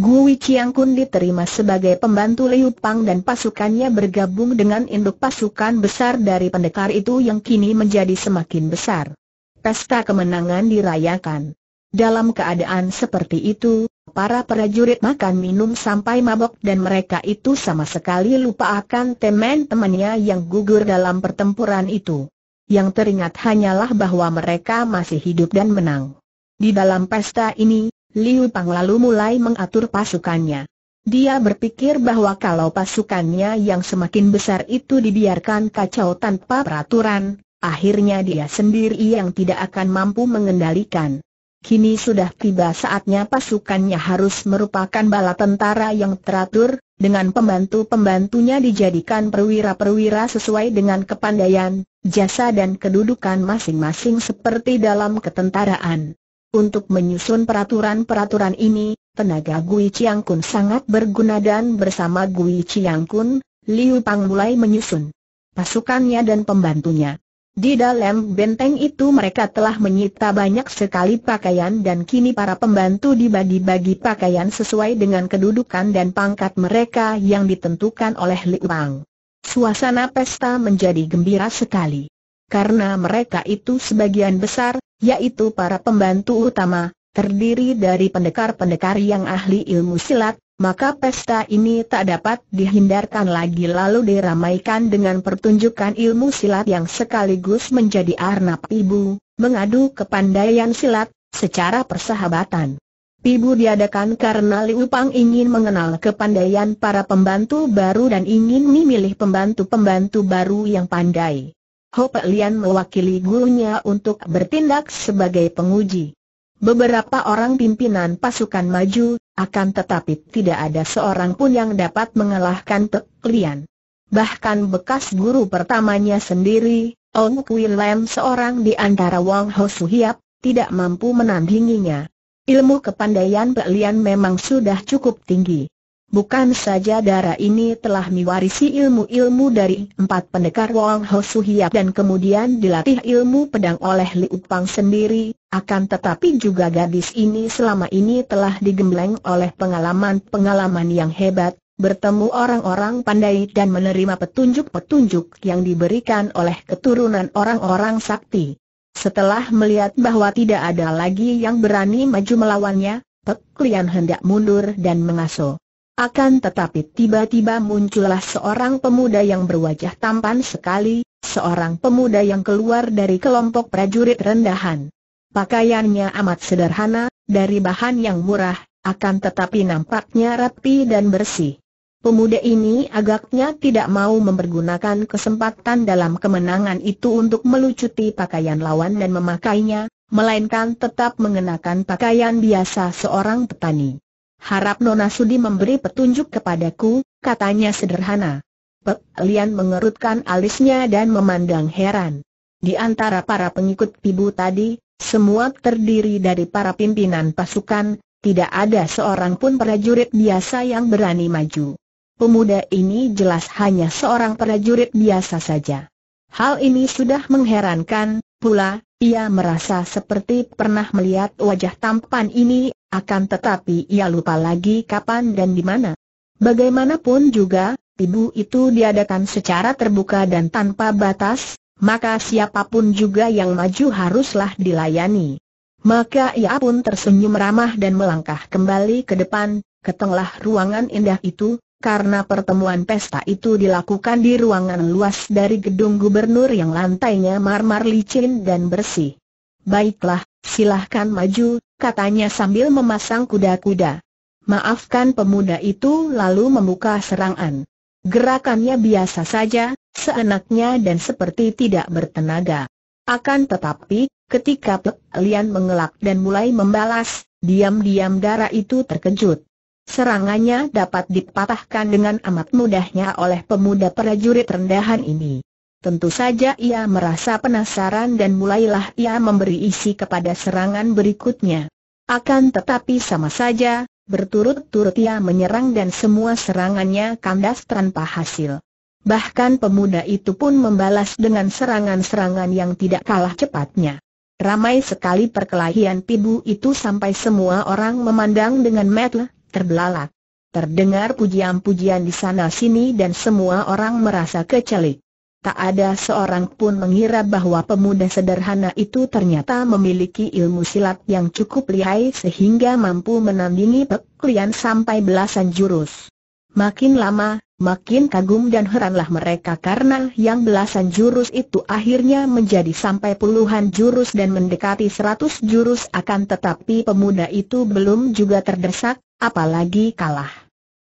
Gui Kun diterima sebagai pembantu Liu Pang dan pasukannya bergabung dengan induk pasukan besar dari pendekar itu yang kini menjadi semakin besar. Pesta kemenangan dirayakan. Dalam keadaan seperti itu, para prajurit makan minum sampai mabok dan mereka itu sama sekali lupa akan teman-temannya yang gugur dalam pertempuran itu. Yang teringat hanyalah bahwa mereka masih hidup dan menang. Di dalam pesta ini, Liu Pang lalu mulai mengatur pasukannya. Dia berpikir bahwa kalau pasukannya yang semakin besar itu dibiarkan kacau tanpa peraturan, akhirnya dia sendiri yang tidak akan mampu mengendalikan. Kini sudah tiba saatnya pasukannya harus merupakan bala tentara yang teratur, dengan pembantu-pembantunya dijadikan perwira-perwira sesuai dengan kepandaian, jasa dan kedudukan masing-masing seperti dalam ketentaraan. Untuk menyusun peraturan-peraturan ini, tenaga Gui Chiang Kun sangat berguna dan bersama Gui Chiang Kun, Liu Pang mulai menyusun pasukannya dan pembantunya. Di dalam benteng itu mereka telah menyita banyak sekali pakaian dan kini para pembantu dibagi-bagi pakaian sesuai dengan kedudukan dan pangkat mereka yang ditentukan oleh Liu Pang. Suasana pesta menjadi gembira sekali. Karena mereka itu sebagian besar, yaitu para pembantu utama, terdiri dari pendekar-pendekar yang ahli ilmu silat, maka pesta ini tak dapat dihindarkan lagi lalu diramaikan dengan pertunjukan ilmu silat yang sekaligus menjadi arnab ibu, mengadu kepandaian silat, secara persahabatan. Pibu diadakan karena Liu Pang ingin mengenal kepandaian para pembantu baru dan ingin memilih pembantu-pembantu baru yang pandai. Ho Pe Lian mewakili gurunya untuk bertindak sebagai penguji. Beberapa orang pimpinan pasukan maju, akan tetapi tidak ada seorang pun yang dapat mengalahkan Pe Lian. Bahkan bekas guru pertamanya sendiri, Ong Kui Lam seorang di antara Wang Ho Su Hiap, tidak mampu menandinginya. Ilmu kepandaian Pe Lian memang sudah cukup tinggi. Bukan saja darah ini telah mewarisi ilmu-ilmu dari empat pendekar Wong Ho Suhiap dan kemudian dilatih ilmu pedang oleh Liu Pang sendiri, akan tetapi juga gadis ini selama ini telah digembleng oleh pengalaman-pengalaman yang hebat, bertemu orang-orang pandai dan menerima petunjuk-petunjuk yang diberikan oleh keturunan orang-orang sakti. Setelah melihat bahwa tidak ada lagi yang berani maju melawannya, Pek Lian hendak mundur dan mengasuh. Akan tetapi tiba-tiba muncullah seorang pemuda yang berwajah tampan sekali, seorang pemuda yang keluar dari kelompok prajurit rendahan. Pakaiannya amat sederhana, dari bahan yang murah, akan tetapi nampaknya rapi dan bersih. Pemuda ini agaknya tidak mau mempergunakan kesempatan dalam kemenangan itu untuk melucuti pakaian lawan dan memakainya, melainkan tetap mengenakan pakaian biasa seorang petani. Harap Nona Sudi memberi petunjuk kepadaku, katanya sederhana. Pek Lian mengerutkan alisnya dan memandang heran. Di antara para pengikut pibu tadi, semua terdiri dari para pimpinan pasukan, tidak ada seorang pun prajurit biasa yang berani maju. Pemuda ini jelas hanya seorang prajurit biasa saja. Hal ini sudah mengherankan, pula, ia merasa seperti pernah melihat wajah tampan ini, akan tetapi ia lupa lagi kapan dan di mana. Bagaimanapun juga, Ibu itu diadakan secara terbuka dan tanpa batas, maka siapapun juga yang maju haruslah dilayani. Maka ia pun tersenyum ramah dan melangkah kembali ke depan, ke tengah ruangan indah itu, karena pertemuan pesta itu dilakukan di ruangan luas dari gedung gubernur yang lantainya marmer licin dan bersih. Baiklah, silahkan maju, katanya sambil memasang kuda-kuda. Maafkan pemuda itu lalu membuka serangan. Gerakannya biasa saja, seenaknya dan seperti tidak bertenaga. Akan tetapi, ketika Pek Lian mengelak dan mulai membalas, diam-diam darah itu terkejut. Serangannya dapat dipatahkan dengan amat mudahnya oleh pemuda prajurit rendahan ini. Tentu saja ia merasa penasaran dan mulailah ia memberi isi kepada serangan berikutnya. Akan tetapi sama saja, berturut-turut ia menyerang dan semua serangannya kandas tanpa hasil. Bahkan pemuda itu pun membalas dengan serangan-serangan yang tidak kalah cepatnya. Ramai sekali perkelahian pibu itu sampai semua orang memandang dengan mata terbelalak. Terdengar pujian-pujian di sana-sini dan semua orang merasa kecelik. Tak ada seorang pun mengira bahwa pemuda sederhana itu ternyata memiliki ilmu silat yang cukup lihai sehingga mampu menandingi peklian sampai belasan jurus. Makin lama, makin kagum dan heranlah mereka karena yang belasan jurus itu akhirnya menjadi sampai puluhan jurus dan mendekati seratus jurus akan tetapi pemuda itu belum juga terdesak, apalagi kalah.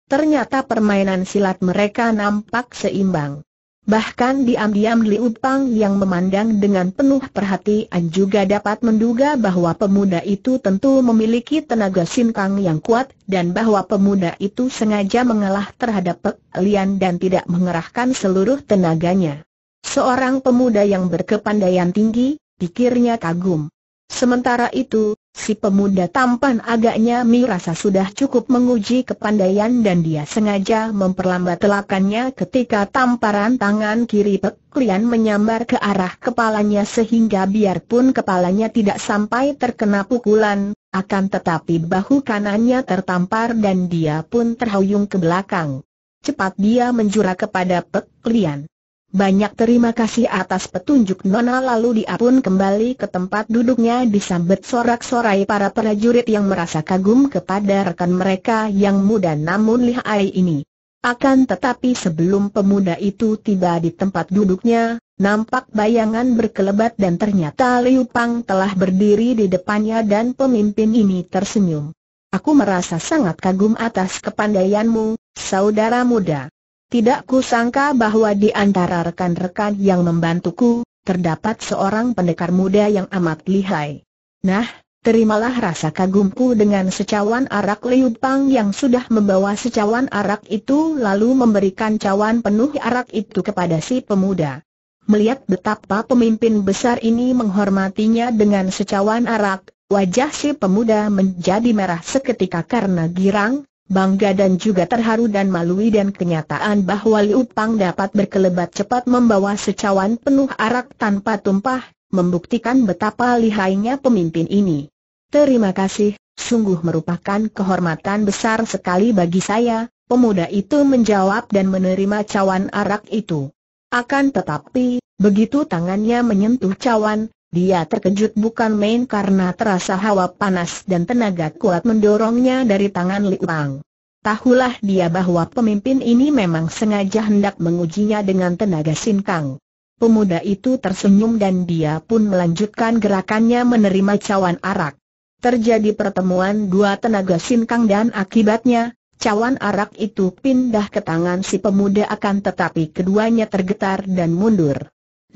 Ternyata permainan silat mereka nampak seimbang. Bahkan diam-diam Liu Pang yang memandang dengan penuh perhatian juga dapat menduga bahwa pemuda itu tentu memiliki tenaga sinkang yang kuat dan bahwa pemuda itu sengaja mengalah terhadap Pek Lian dan tidak mengerahkan seluruh tenaganya. Seorang pemuda yang berkepandaian tinggi, pikirnya kagum. Sementara itu, Si pemuda tampan agaknya rasa sudah cukup menguji kepandaian dan dia sengaja memperlambat telakannya ketika tamparan tangan kiri peklian menyambar ke arah kepalanya sehingga biarpun kepalanya tidak sampai terkena pukulan, akan tetapi bahu kanannya tertampar dan dia pun terhuyung ke belakang. Cepat dia menjura kepada peklian. Banyak terima kasih atas petunjuk Nona lalu dia pun kembali ke tempat duduknya disambut sorak-sorai para prajurit yang merasa kagum kepada rekan mereka yang muda namun lihai ini. Akan tetapi sebelum pemuda itu tiba di tempat duduknya, nampak bayangan berkelebat dan ternyata Liu Pang telah berdiri di depannya dan pemimpin ini tersenyum. Aku merasa sangat kagum atas kepandaianmu, saudara muda. Tidak kusangka bahwa di antara rekan-rekan yang membantuku, terdapat seorang pendekar muda yang amat lihai. Nah, terimalah rasa kagumku dengan secawan arak Liu yang sudah membawa secawan arak itu lalu memberikan cawan penuh arak itu kepada si pemuda. Melihat betapa pemimpin besar ini menghormatinya dengan secawan arak, wajah si pemuda menjadi merah seketika karena girang, bangga dan juga terharu dan malui dan kenyataan bahwa Liu Pang dapat berkelebat cepat membawa secawan penuh arak tanpa tumpah, membuktikan betapa lihainya pemimpin ini. Terima kasih, sungguh merupakan kehormatan besar sekali bagi saya, pemuda itu menjawab dan menerima cawan arak itu. Akan tetapi, begitu tangannya menyentuh cawan, dia terkejut bukan main karena terasa hawa panas dan tenaga kuat mendorongnya dari tangan Li Wang. Tahulah dia bahwa pemimpin ini memang sengaja hendak mengujinya dengan tenaga sinkang. Pemuda itu tersenyum dan dia pun melanjutkan gerakannya menerima cawan arak. Terjadi pertemuan dua tenaga sinkang dan akibatnya, cawan arak itu pindah ke tangan si pemuda akan tetapi keduanya tergetar dan mundur.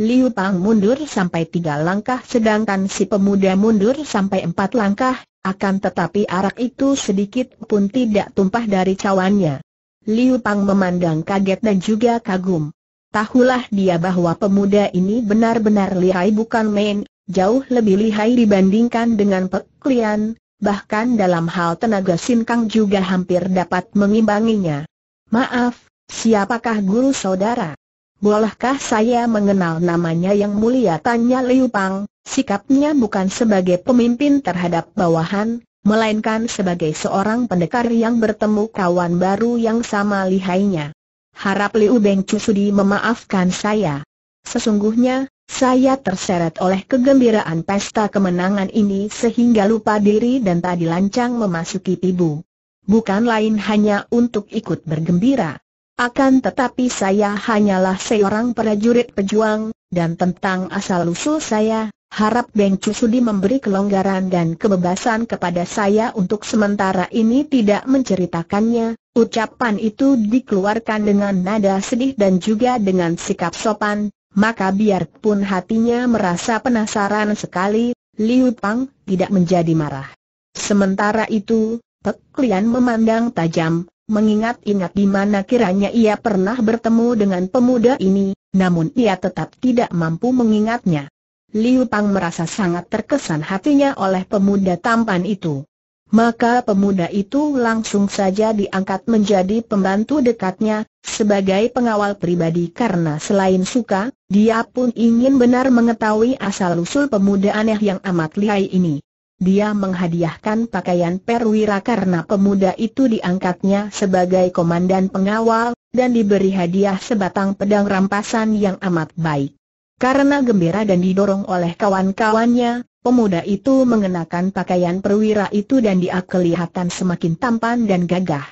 Liu Pang mundur sampai tiga langkah sedangkan si pemuda mundur sampai empat langkah, akan tetapi arak itu sedikit pun tidak tumpah dari cawannya. Liu Pang memandang kaget dan juga kagum. Tahulah dia bahwa pemuda ini benar-benar lihai bukan main, jauh lebih lihai dibandingkan dengan peklian. bahkan dalam hal tenaga sinkang juga hampir dapat mengimbanginya. Maaf, siapakah guru saudara? Bolehkah saya mengenal namanya yang mulia? Tanya Liu Pang, sikapnya bukan sebagai pemimpin terhadap bawahan, melainkan sebagai seorang pendekar yang bertemu kawan baru yang sama lihainya. Harap Liu Beng Chu sudi memaafkan saya. Sesungguhnya, saya terseret oleh kegembiraan pesta kemenangan ini sehingga lupa diri dan tadi lancang memasuki tibu. Bukan lain hanya untuk ikut bergembira akan tetapi saya hanyalah seorang prajurit pejuang, dan tentang asal-usul saya, harap Beng Cusudi Sudi memberi kelonggaran dan kebebasan kepada saya untuk sementara ini tidak menceritakannya. Ucapan itu dikeluarkan dengan nada sedih dan juga dengan sikap sopan, maka biarpun hatinya merasa penasaran sekali, Liu Pang tidak menjadi marah. Sementara itu, Pek Lian memandang tajam, mengingat-ingat di mana kiranya ia pernah bertemu dengan pemuda ini, namun ia tetap tidak mampu mengingatnya. Liu Pang merasa sangat terkesan hatinya oleh pemuda tampan itu. Maka pemuda itu langsung saja diangkat menjadi pembantu dekatnya, sebagai pengawal pribadi karena selain suka, dia pun ingin benar mengetahui asal-usul pemuda aneh yang amat lihai ini dia menghadiahkan pakaian perwira karena pemuda itu diangkatnya sebagai komandan pengawal, dan diberi hadiah sebatang pedang rampasan yang amat baik. Karena gembira dan didorong oleh kawan-kawannya, pemuda itu mengenakan pakaian perwira itu dan dia kelihatan semakin tampan dan gagah.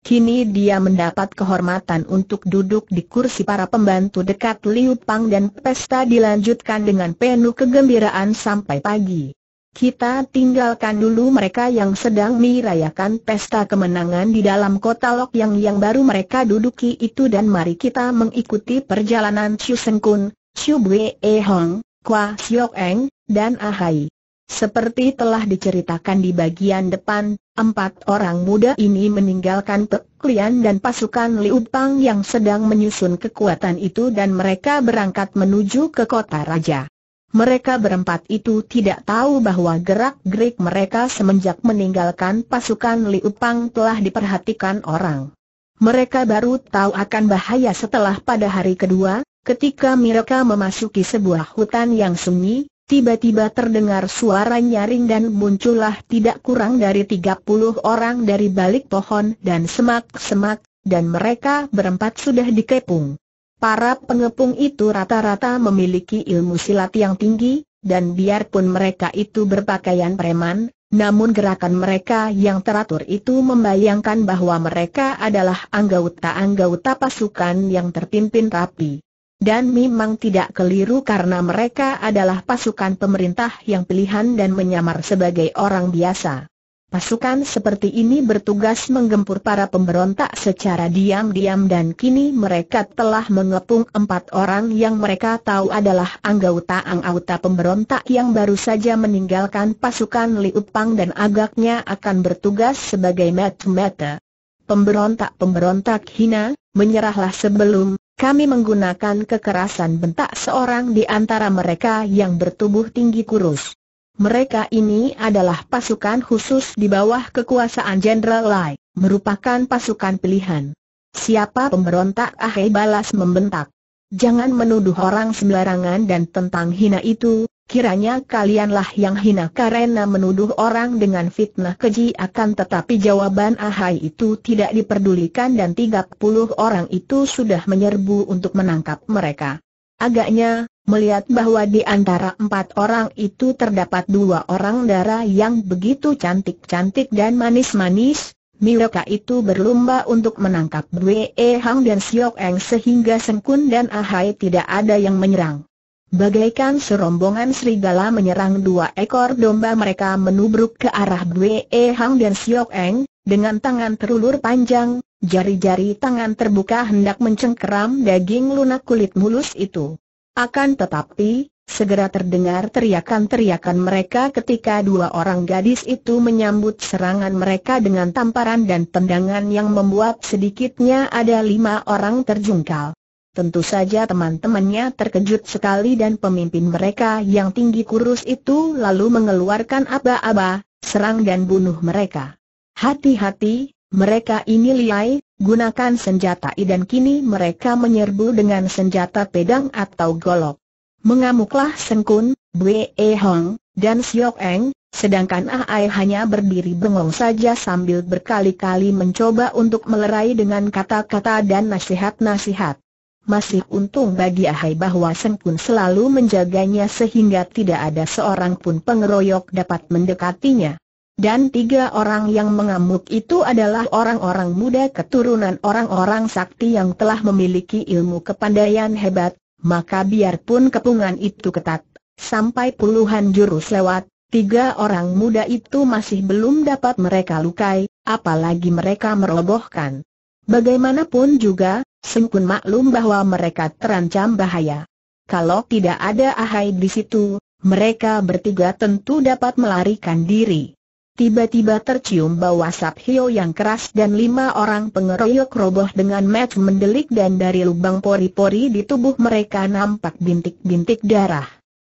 Kini dia mendapat kehormatan untuk duduk di kursi para pembantu dekat Liu Pang dan pesta dilanjutkan dengan penuh kegembiraan sampai pagi. Kita tinggalkan dulu mereka yang sedang merayakan pesta kemenangan di dalam kota Lok Yang yang baru mereka duduki itu dan mari kita mengikuti perjalanan Chu Kun, Chu Bwe E Hong, Kwa Siok Eng, dan Ahai. Seperti telah diceritakan di bagian depan, empat orang muda ini meninggalkan peklian dan pasukan Liu Pang yang sedang menyusun kekuatan itu dan mereka berangkat menuju ke kota raja mereka berempat itu tidak tahu bahwa gerak-gerik mereka semenjak meninggalkan pasukan Liu Pang telah diperhatikan orang. Mereka baru tahu akan bahaya setelah pada hari kedua, ketika mereka memasuki sebuah hutan yang sunyi, tiba-tiba terdengar suara nyaring dan muncullah tidak kurang dari 30 orang dari balik pohon dan semak-semak, dan mereka berempat sudah dikepung. Para pengepung itu rata-rata memiliki ilmu silat yang tinggi, dan biarpun mereka itu berpakaian preman, namun gerakan mereka yang teratur itu membayangkan bahwa mereka adalah anggota-anggota pasukan yang terpimpin rapi. Dan memang tidak keliru karena mereka adalah pasukan pemerintah yang pilihan dan menyamar sebagai orang biasa. Pasukan seperti ini bertugas menggempur para pemberontak secara diam-diam dan kini mereka telah mengepung empat orang yang mereka tahu adalah anggota anggota pemberontak yang baru saja meninggalkan pasukan Liu Pang dan agaknya akan bertugas sebagai mata-mata. Pemberontak-pemberontak hina, menyerahlah sebelum kami menggunakan kekerasan bentak seorang di antara mereka yang bertubuh tinggi kurus. Mereka ini adalah pasukan khusus di bawah kekuasaan Jenderal Lai, merupakan pasukan pilihan. Siapa pemberontak Ahai balas membentak. Jangan menuduh orang sembarangan dan tentang hina itu, kiranya kalianlah yang hina karena menuduh orang dengan fitnah keji akan tetapi jawaban Ahai itu tidak diperdulikan dan 30 orang itu sudah menyerbu untuk menangkap mereka. Agaknya, Melihat bahwa di antara empat orang itu terdapat dua orang dara yang begitu cantik-cantik dan manis-manis, mereka itu berlomba untuk menangkap Bwe Hang dan Siok Eng sehingga Sengkun dan Ahai tidak ada yang menyerang. Bagaikan serombongan serigala menyerang dua ekor domba mereka menubruk ke arah Bwe Hang dan Siok Eng, dengan tangan terulur panjang, jari-jari tangan terbuka hendak mencengkeram daging lunak kulit mulus itu. Akan tetapi, segera terdengar teriakan-teriakan mereka ketika dua orang gadis itu menyambut serangan mereka dengan tamparan dan tendangan yang membuat sedikitnya ada lima orang terjungkal. Tentu saja teman-temannya terkejut sekali dan pemimpin mereka yang tinggi kurus itu lalu mengeluarkan aba-aba, serang dan bunuh mereka. Hati-hati, mereka ini liai, gunakan senjata I dan kini mereka menyerbu dengan senjata pedang atau golok. Mengamuklah Sengkun, Bwe e Hong, dan Siok Eng, sedangkan ah Ai hanya berdiri bengong saja sambil berkali-kali mencoba untuk melerai dengan kata-kata dan nasihat-nasihat. Masih untung bagi Ahai bahwa Sengkun selalu menjaganya sehingga tidak ada seorang pun pengeroyok dapat mendekatinya. Dan tiga orang yang mengamuk itu adalah orang-orang muda keturunan orang-orang sakti yang telah memiliki ilmu kepandaian hebat, maka biarpun kepungan itu ketat, sampai puluhan jurus lewat, tiga orang muda itu masih belum dapat mereka lukai, apalagi mereka merobohkan. Bagaimanapun juga, Sengkun maklum bahwa mereka terancam bahaya. Kalau tidak ada Ahai di situ, mereka bertiga tentu dapat melarikan diri. Tiba-tiba tercium bau asap hio yang keras dan lima orang pengeroyok roboh dengan mat mendelik dan dari lubang pori-pori di tubuh mereka nampak bintik-bintik darah.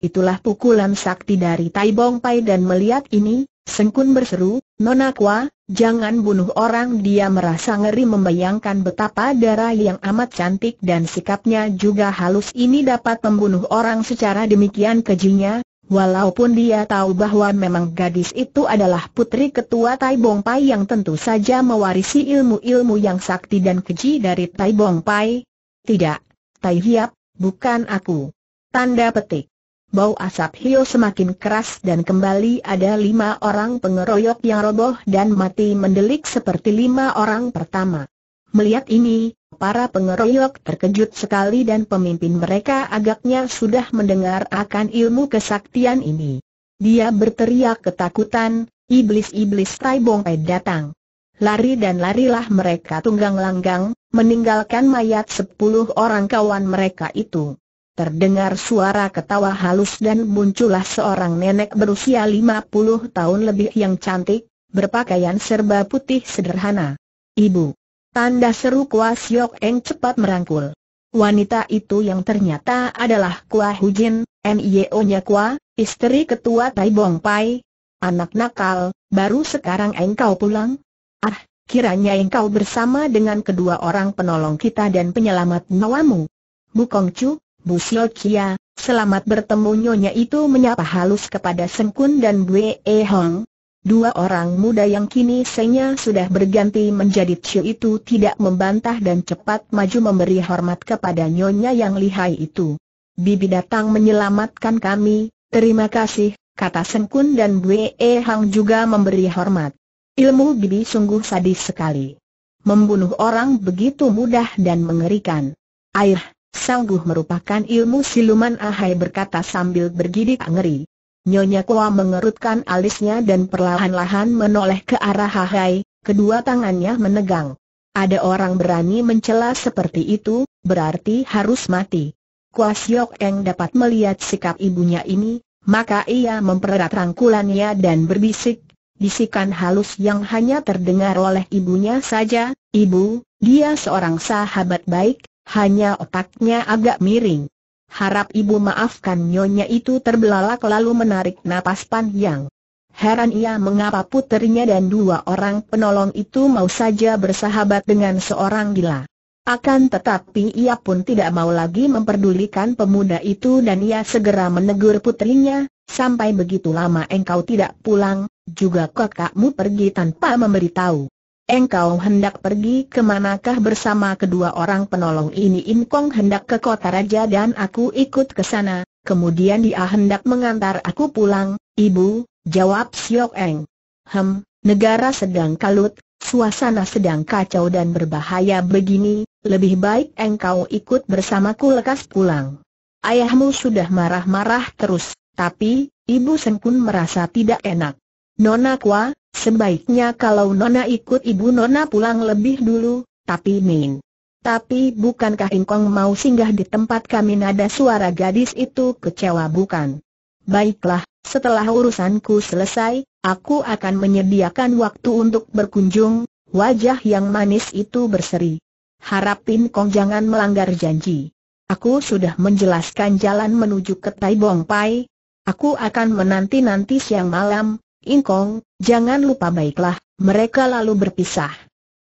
Itulah pukulan sakti dari Tai Bong Pai dan melihat ini, Sengkun berseru, Nonakwa, jangan bunuh orang dia merasa ngeri membayangkan betapa darah yang amat cantik dan sikapnya juga halus ini dapat membunuh orang secara demikian kejinya, Walaupun dia tahu bahwa memang gadis itu adalah putri ketua Tai Bong Pai yang tentu saja mewarisi ilmu-ilmu yang sakti dan keji dari Tai Bong Pai. Tidak, Tai Hiap, bukan aku. Tanda petik. Bau asap Hio semakin keras dan kembali ada lima orang pengeroyok yang roboh dan mati mendelik seperti lima orang pertama. Melihat ini, Para pengeroyok terkejut sekali dan pemimpin mereka agaknya sudah mendengar akan ilmu kesaktian ini. Dia berteriak ketakutan, iblis-iblis tai Pei datang. Lari dan larilah mereka tunggang langgang, meninggalkan mayat sepuluh orang kawan mereka itu. Terdengar suara ketawa halus dan muncullah seorang nenek berusia lima puluh tahun lebih yang cantik, berpakaian serba putih sederhana. Ibu, Tanda seru Kua Siok Eng cepat merangkul. Wanita itu yang ternyata adalah Kua Hujin, NIO-nya Kua, istri ketua Tai Bong Pai. Anak nakal, baru sekarang engkau pulang? Ah, kiranya engkau bersama dengan kedua orang penolong kita dan penyelamat nyawamu. Bu Kong Chu, Bu Sio Chia, selamat bertemu nyonya itu menyapa halus kepada Sengkun dan Bue E Hong, Dua orang muda yang kini senya sudah berganti menjadi Chiu itu tidak membantah dan cepat maju memberi hormat kepada nyonya yang lihai itu. Bibi datang menyelamatkan kami, terima kasih, kata Sengkun dan E Hang juga memberi hormat. Ilmu Bibi sungguh sadis sekali. Membunuh orang begitu mudah dan mengerikan. Air, sangguh merupakan ilmu siluman ahai berkata sambil bergidik ngeri. Nyonya Kua mengerutkan alisnya dan perlahan-lahan menoleh ke arah Hahai, kedua tangannya menegang. Ada orang berani mencela seperti itu, berarti harus mati. Kua Siok Eng dapat melihat sikap ibunya ini, maka ia mempererat rangkulannya dan berbisik, bisikan halus yang hanya terdengar oleh ibunya saja, Ibu, dia seorang sahabat baik, hanya otaknya agak miring. Harap ibu maafkan nyonya itu terbelalak lalu menarik napas panjang. Heran ia mengapa puterinya dan dua orang penolong itu mau saja bersahabat dengan seorang gila. Akan tetapi ia pun tidak mau lagi memperdulikan pemuda itu dan ia segera menegur putrinya, sampai begitu lama engkau tidak pulang, juga kakakmu pergi tanpa memberitahu engkau hendak pergi ke manakah bersama kedua orang penolong ini Inkong hendak ke kota raja dan aku ikut ke sana, kemudian dia hendak mengantar aku pulang, ibu, jawab Siok Eng. Hem, negara sedang kalut, suasana sedang kacau dan berbahaya begini, lebih baik engkau ikut bersamaku lekas pulang. Ayahmu sudah marah-marah terus, tapi, ibu Sengkun merasa tidak enak. Nona Kwa, sebaiknya kalau Nona ikut ibu Nona pulang lebih dulu, tapi Min. Tapi bukankah Ingkong mau singgah di tempat kami nada suara gadis itu kecewa bukan? Baiklah, setelah urusanku selesai, aku akan menyediakan waktu untuk berkunjung, wajah yang manis itu berseri. Harap Ingkong jangan melanggar janji. Aku sudah menjelaskan jalan menuju ke Tai Bong Pai. Aku akan menanti-nanti siang malam, Inkong, jangan lupa baiklah, mereka lalu berpisah.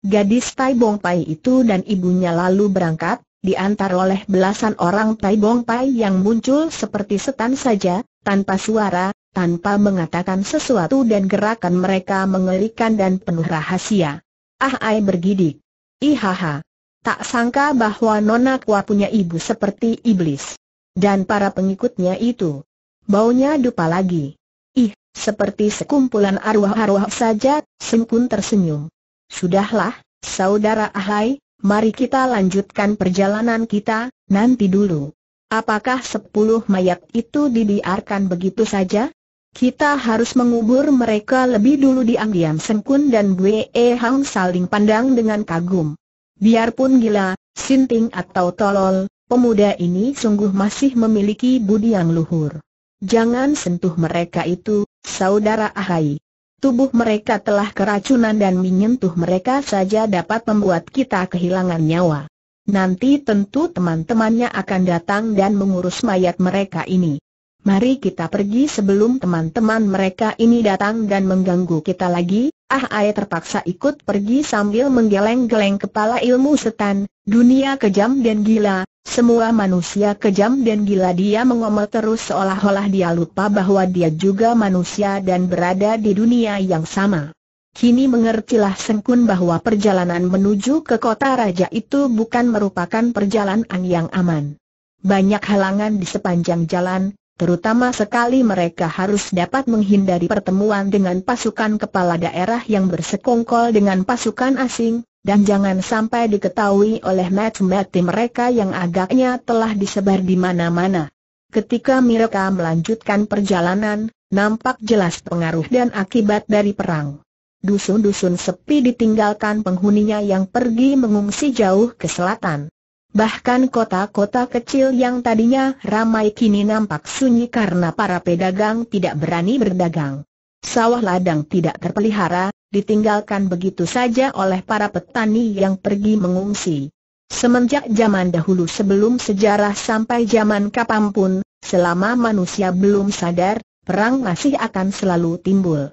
Gadis Tai Bong Pai itu dan ibunya lalu berangkat, diantar oleh belasan orang Tai Bong Pai yang muncul seperti setan saja, tanpa suara, tanpa mengatakan sesuatu dan gerakan mereka mengerikan dan penuh rahasia. Ah ai bergidik. Ihaha. Tak sangka bahwa Nona Kua punya ibu seperti iblis. Dan para pengikutnya itu. Baunya dupa lagi. Ih, seperti sekumpulan arwah-arwah saja, Sengkun tersenyum. Sudahlah, saudara Ahai, mari kita lanjutkan perjalanan kita, nanti dulu. Apakah sepuluh mayat itu dibiarkan begitu saja? Kita harus mengubur mereka lebih dulu di Anggiam Sengkun dan Bue e Hang saling pandang dengan kagum. Biarpun gila, sinting atau tolol, pemuda ini sungguh masih memiliki budi yang luhur. Jangan sentuh mereka itu, saudara Ahai. Tubuh mereka telah keracunan dan menyentuh mereka saja dapat membuat kita kehilangan nyawa. Nanti tentu teman-temannya akan datang dan mengurus mayat mereka ini. Mari kita pergi sebelum teman-teman mereka ini datang dan mengganggu kita lagi. Ah Ae terpaksa ikut pergi sambil menggeleng-geleng kepala ilmu setan, dunia kejam dan gila, semua manusia kejam dan gila dia mengomel terus seolah-olah dia lupa bahwa dia juga manusia dan berada di dunia yang sama. Kini mengertilah Sengkun bahwa perjalanan menuju ke kota raja itu bukan merupakan perjalanan yang aman. Banyak halangan di sepanjang jalan, terutama sekali mereka harus dapat menghindari pertemuan dengan pasukan kepala daerah yang bersekongkol dengan pasukan asing, dan jangan sampai diketahui oleh mati-mati mereka yang agaknya telah disebar di mana-mana. Ketika mereka melanjutkan perjalanan, nampak jelas pengaruh dan akibat dari perang. Dusun-dusun sepi ditinggalkan penghuninya yang pergi mengungsi jauh ke selatan. Bahkan kota-kota kecil yang tadinya ramai kini nampak sunyi karena para pedagang tidak berani berdagang. Sawah ladang tidak terpelihara, ditinggalkan begitu saja oleh para petani yang pergi mengungsi. Semenjak zaman dahulu sebelum sejarah sampai zaman kapan pun, selama manusia belum sadar, perang masih akan selalu timbul.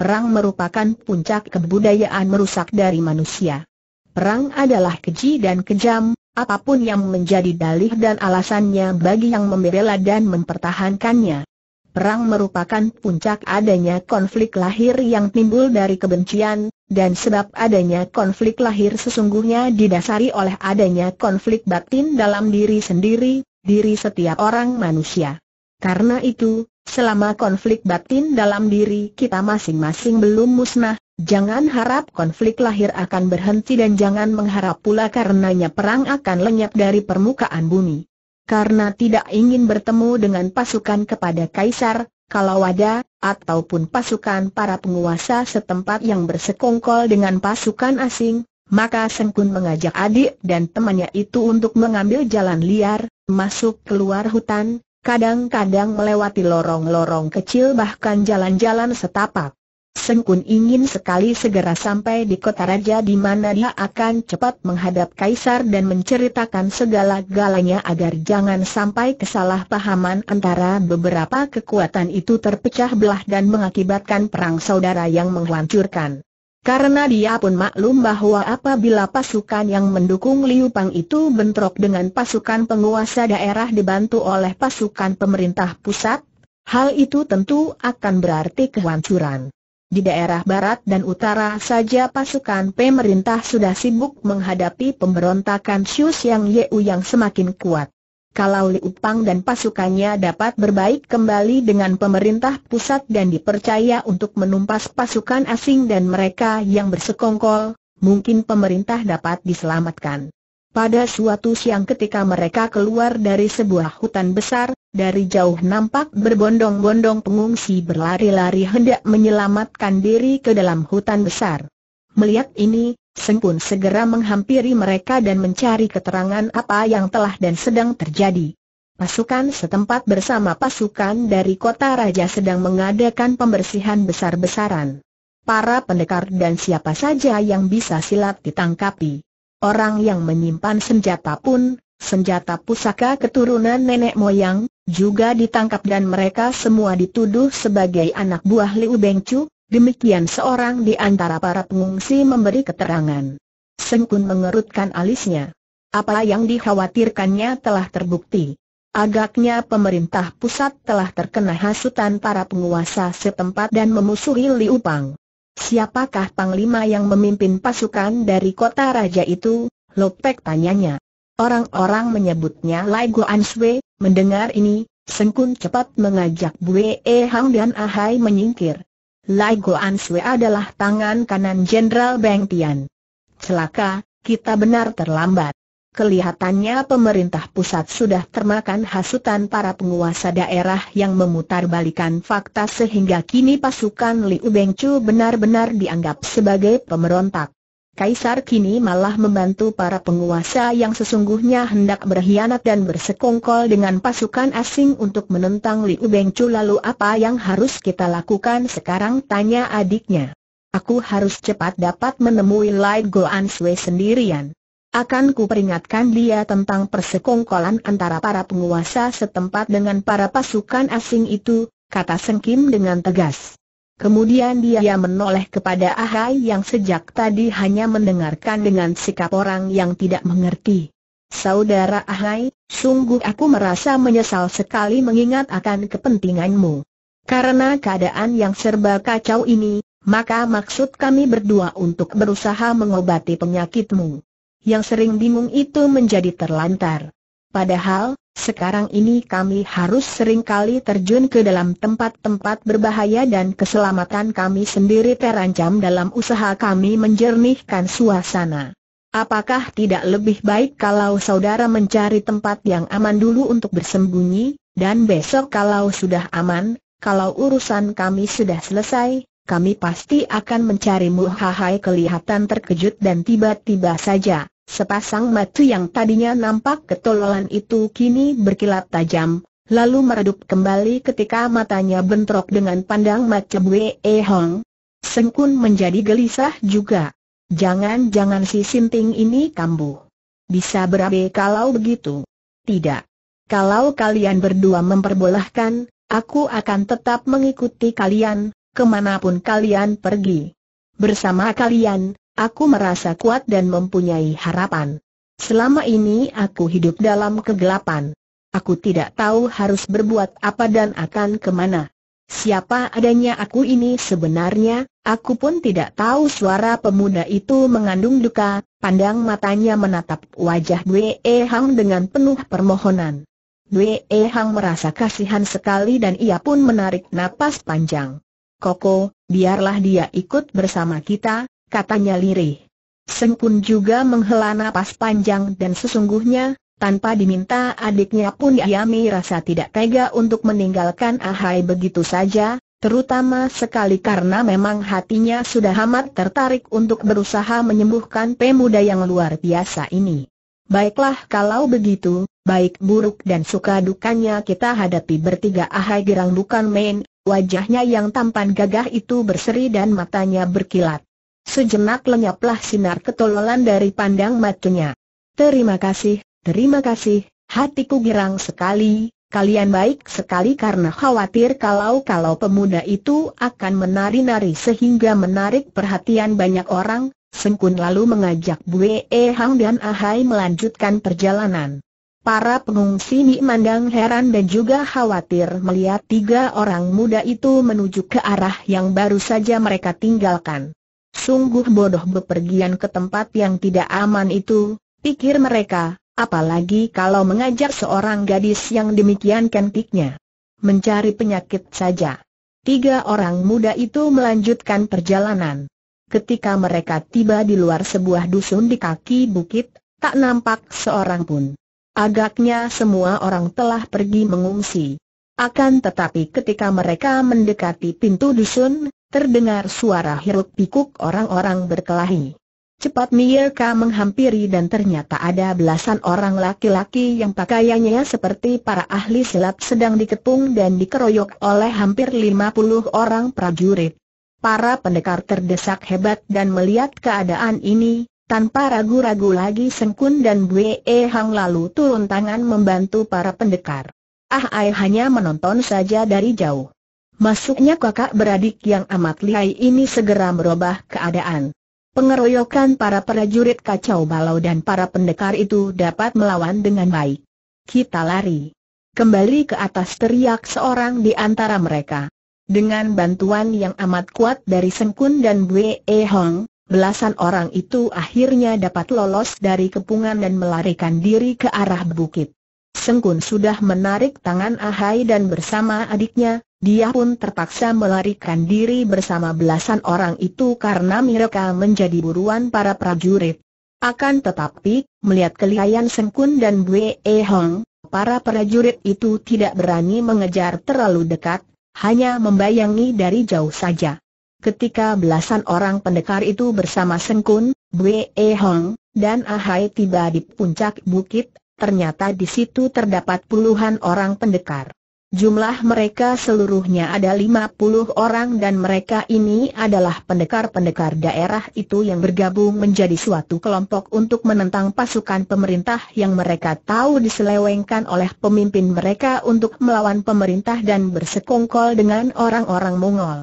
Perang merupakan puncak kebudayaan merusak dari manusia. Perang adalah keji dan kejam, apapun yang menjadi dalih dan alasannya bagi yang membela dan mempertahankannya. Perang merupakan puncak adanya konflik lahir yang timbul dari kebencian, dan sebab adanya konflik lahir sesungguhnya didasari oleh adanya konflik batin dalam diri sendiri, diri setiap orang manusia. Karena itu, selama konflik batin dalam diri kita masing-masing belum musnah, Jangan harap konflik lahir akan berhenti dan jangan mengharap pula karenanya perang akan lenyap dari permukaan bumi karena tidak ingin bertemu dengan pasukan kepada Kaisar, kalau ada, ataupun pasukan para penguasa setempat yang bersekongkol dengan pasukan asing, maka Sengkun mengajak adik dan temannya itu untuk mengambil jalan liar, masuk keluar hutan, kadang-kadang melewati lorong-lorong kecil bahkan jalan-jalan setapak. Sengkun ingin sekali segera sampai di kota raja di mana dia akan cepat menghadap kaisar dan menceritakan segala galanya agar jangan sampai kesalahpahaman antara beberapa kekuatan itu terpecah belah dan mengakibatkan perang saudara yang menghancurkan. Karena dia pun maklum bahwa apabila pasukan yang mendukung Liu Pang itu bentrok dengan pasukan penguasa daerah dibantu oleh pasukan pemerintah pusat, hal itu tentu akan berarti kehancuran. Di daerah barat dan utara saja pasukan pemerintah sudah sibuk menghadapi pemberontakan Xiu yang Yeu yang semakin kuat. Kalau Li Upang dan pasukannya dapat berbaik kembali dengan pemerintah pusat dan dipercaya untuk menumpas pasukan asing dan mereka yang bersekongkol, mungkin pemerintah dapat diselamatkan. Pada suatu siang ketika mereka keluar dari sebuah hutan besar, dari jauh nampak berbondong-bondong pengungsi berlari-lari hendak menyelamatkan diri ke dalam hutan besar. Melihat ini, Seng pun segera menghampiri mereka dan mencari keterangan apa yang telah dan sedang terjadi. Pasukan setempat bersama pasukan dari kota raja sedang mengadakan pembersihan besar-besaran. Para pendekar dan siapa saja yang bisa silat ditangkapi. Orang yang menyimpan senjata pun, senjata pusaka keturunan nenek moyang, juga ditangkap dan mereka semua dituduh sebagai anak buah Liu Bengcu, demikian seorang di antara para pengungsi memberi keterangan. Sengkun mengerutkan alisnya. Apa yang dikhawatirkannya telah terbukti. Agaknya pemerintah pusat telah terkena hasutan para penguasa setempat dan memusuhi Liu Pang. Siapakah panglima yang memimpin pasukan dari kota raja itu? Lopek tanyanya. Orang-orang menyebutnya Lai Guan Sui, mendengar ini, Sengkun cepat mengajak Bue e Hang dan Ahai menyingkir. Lai Guan Sui adalah tangan kanan Jenderal Beng Tian. Celaka, kita benar terlambat. Kelihatannya pemerintah pusat sudah termakan hasutan para penguasa daerah yang memutarbalikan fakta sehingga kini pasukan Liu Bengcu benar-benar dianggap sebagai pemberontak. Kaisar kini malah membantu para penguasa yang sesungguhnya hendak berkhianat dan bersekongkol dengan pasukan asing untuk menentang Liu Bengcu lalu apa yang harus kita lakukan sekarang tanya adiknya. Aku harus cepat dapat menemui Lai Goan Sui sendirian. Akan kuperingatkan dia tentang persekongkolan antara para penguasa setempat dengan para pasukan asing itu, kata Sengkim dengan tegas. Kemudian dia menoleh kepada Ahai yang sejak tadi hanya mendengarkan dengan sikap orang yang tidak mengerti. Saudara Ahai, sungguh aku merasa menyesal sekali mengingat akan kepentinganmu. Karena keadaan yang serba kacau ini, maka maksud kami berdua untuk berusaha mengobati penyakitmu yang sering bingung itu menjadi terlantar. Padahal, sekarang ini kami harus seringkali terjun ke dalam tempat-tempat berbahaya dan keselamatan kami sendiri terancam dalam usaha kami menjernihkan suasana. Apakah tidak lebih baik kalau saudara mencari tempat yang aman dulu untuk bersembunyi, dan besok kalau sudah aman, kalau urusan kami sudah selesai, kami pasti akan mencarimu Hahai kelihatan terkejut dan tiba-tiba saja, sepasang mata yang tadinya nampak ketololan itu kini berkilat tajam, lalu meredup kembali ketika matanya bentrok dengan pandang mata E Hong. Sengkun menjadi gelisah juga. Jangan-jangan si Sinting ini kambuh. Bisa berabe kalau begitu. Tidak. Kalau kalian berdua memperbolehkan, aku akan tetap mengikuti kalian, kemanapun kalian pergi. Bersama kalian, aku merasa kuat dan mempunyai harapan. Selama ini aku hidup dalam kegelapan. Aku tidak tahu harus berbuat apa dan akan kemana. Siapa adanya aku ini sebenarnya, aku pun tidak tahu suara pemuda itu mengandung duka, pandang matanya menatap wajah Dwe E Hang dengan penuh permohonan. Dwe E Hang merasa kasihan sekali dan ia pun menarik napas panjang. Koko, biarlah dia ikut bersama kita, katanya lirih. Seng pun juga menghela napas panjang dan sesungguhnya, tanpa diminta adiknya pun Yami rasa tidak tega untuk meninggalkan Ahai begitu saja, terutama sekali karena memang hatinya sudah amat tertarik untuk berusaha menyembuhkan pemuda yang luar biasa ini. Baiklah kalau begitu, baik buruk dan suka dukanya kita hadapi bertiga Ahai gerang bukan main, Wajahnya yang tampan gagah itu berseri dan matanya berkilat. Sejenak lenyaplah sinar ketololan dari pandang matanya. Terima kasih, terima kasih, hatiku girang sekali, Kalian baik sekali karena khawatir kalau-kalau pemuda itu akan menari-nari sehingga menarik perhatian banyak orang, Sengkun lalu mengajak Bue Ehang Hang dan Ahai melanjutkan perjalanan. Para pengungsi memandang heran dan juga khawatir melihat tiga orang muda itu menuju ke arah yang baru saja mereka tinggalkan. Sungguh bodoh bepergian ke tempat yang tidak aman itu, pikir mereka, apalagi kalau mengajak seorang gadis yang demikian kentiknya. Mencari penyakit saja. Tiga orang muda itu melanjutkan perjalanan. Ketika mereka tiba di luar sebuah dusun di kaki bukit, tak nampak seorang pun. Agaknya semua orang telah pergi mengungsi. Akan tetapi ketika mereka mendekati pintu dusun, terdengar suara hiruk pikuk orang-orang berkelahi. Cepat Mirka menghampiri dan ternyata ada belasan orang laki-laki yang pakaiannya seperti para ahli silat sedang diketung dan dikeroyok oleh hampir 50 orang prajurit. Para pendekar terdesak hebat dan melihat keadaan ini, tanpa ragu-ragu lagi Sengkun dan Bue e Hang lalu turun tangan membantu para pendekar. Ah Ai hanya menonton saja dari jauh. Masuknya kakak beradik yang amat lihai ini segera merubah keadaan. Pengeroyokan para prajurit kacau balau dan para pendekar itu dapat melawan dengan baik. Kita lari. Kembali ke atas teriak seorang di antara mereka. Dengan bantuan yang amat kuat dari Sengkun dan Bue e Hong, Belasan orang itu akhirnya dapat lolos dari kepungan dan melarikan diri ke arah bukit. Sengkun sudah menarik tangan Ahai dan bersama adiknya, dia pun terpaksa melarikan diri bersama belasan orang itu karena mereka menjadi buruan para prajurit. Akan tetapi, melihat kelihayan Sengkun dan Bwe e Hong, para prajurit itu tidak berani mengejar terlalu dekat, hanya membayangi dari jauh saja. Ketika belasan orang pendekar itu bersama Sengkun, Bwe Hong, dan Ahai tiba di puncak bukit, ternyata di situ terdapat puluhan orang pendekar. Jumlah mereka seluruhnya ada lima puluh orang dan mereka ini adalah pendekar-pendekar daerah itu yang bergabung menjadi suatu kelompok untuk menentang pasukan pemerintah yang mereka tahu diselewengkan oleh pemimpin mereka untuk melawan pemerintah dan bersekongkol dengan orang-orang Mongol.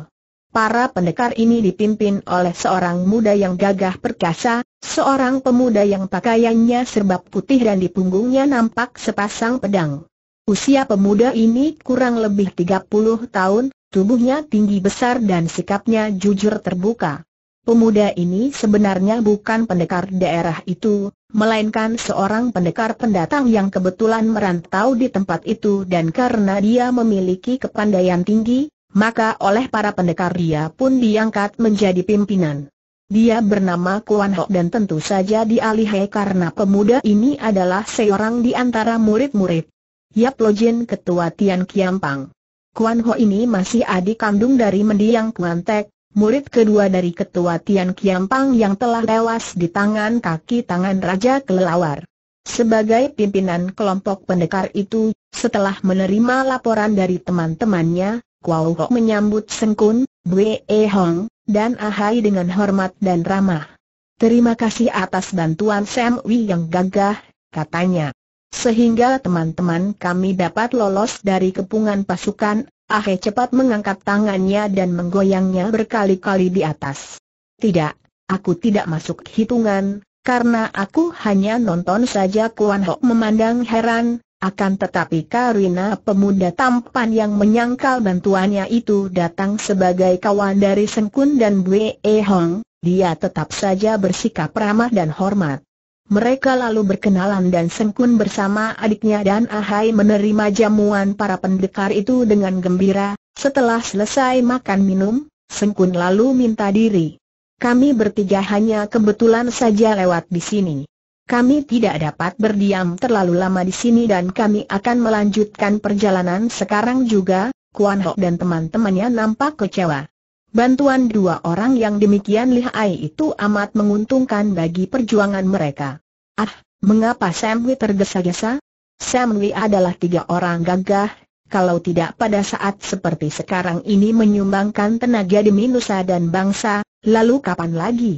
Para pendekar ini dipimpin oleh seorang muda yang gagah perkasa, seorang pemuda yang pakaiannya serba putih dan di punggungnya nampak sepasang pedang. Usia pemuda ini kurang lebih 30 tahun, tubuhnya tinggi besar dan sikapnya jujur terbuka. Pemuda ini sebenarnya bukan pendekar daerah itu, melainkan seorang pendekar pendatang yang kebetulan merantau di tempat itu dan karena dia memiliki kepandaian tinggi, maka oleh para pendekar dia pun diangkat menjadi pimpinan. Dia bernama Kuan Hok dan tentu saja dialihai karena pemuda ini adalah seorang di antara murid-murid. Yap Lo Jin Ketua Tian Kiampang. Kuan Ho ini masih adik kandung dari mendiang Kuan Tek, murid kedua dari Ketua Tian Kiampang yang telah lewas di tangan kaki tangan Raja Kelelawar. Sebagai pimpinan kelompok pendekar itu, setelah menerima laporan dari teman-temannya, Kuau Ho menyambut Sengkun, Bwe e Hong, dan Ahai dengan hormat dan ramah. Terima kasih atas bantuan Sam Wei yang gagah, katanya. Sehingga teman-teman kami dapat lolos dari kepungan pasukan, Ahai cepat mengangkat tangannya dan menggoyangnya berkali-kali di atas. Tidak, aku tidak masuk hitungan, karena aku hanya nonton saja Kuan Ho memandang heran, akan tetapi Karina pemuda tampan yang menyangkal bantuannya itu datang sebagai kawan dari Sengkun dan Bwe e Hong, dia tetap saja bersikap ramah dan hormat. Mereka lalu berkenalan dan Sengkun bersama adiknya dan Ahai menerima jamuan para pendekar itu dengan gembira. Setelah selesai makan minum, Sengkun lalu minta diri. Kami bertiga hanya kebetulan saja lewat di sini. Kami tidak dapat berdiam terlalu lama di sini dan kami akan melanjutkan perjalanan sekarang juga, Kuan Hok dan teman-temannya nampak kecewa. Bantuan dua orang yang demikian lihai itu amat menguntungkan bagi perjuangan mereka. Ah, mengapa Sam Wei tergesa-gesa? Sam Wei adalah tiga orang gagah kalau tidak pada saat seperti sekarang ini menyumbangkan tenaga demi nusa dan bangsa, lalu kapan lagi?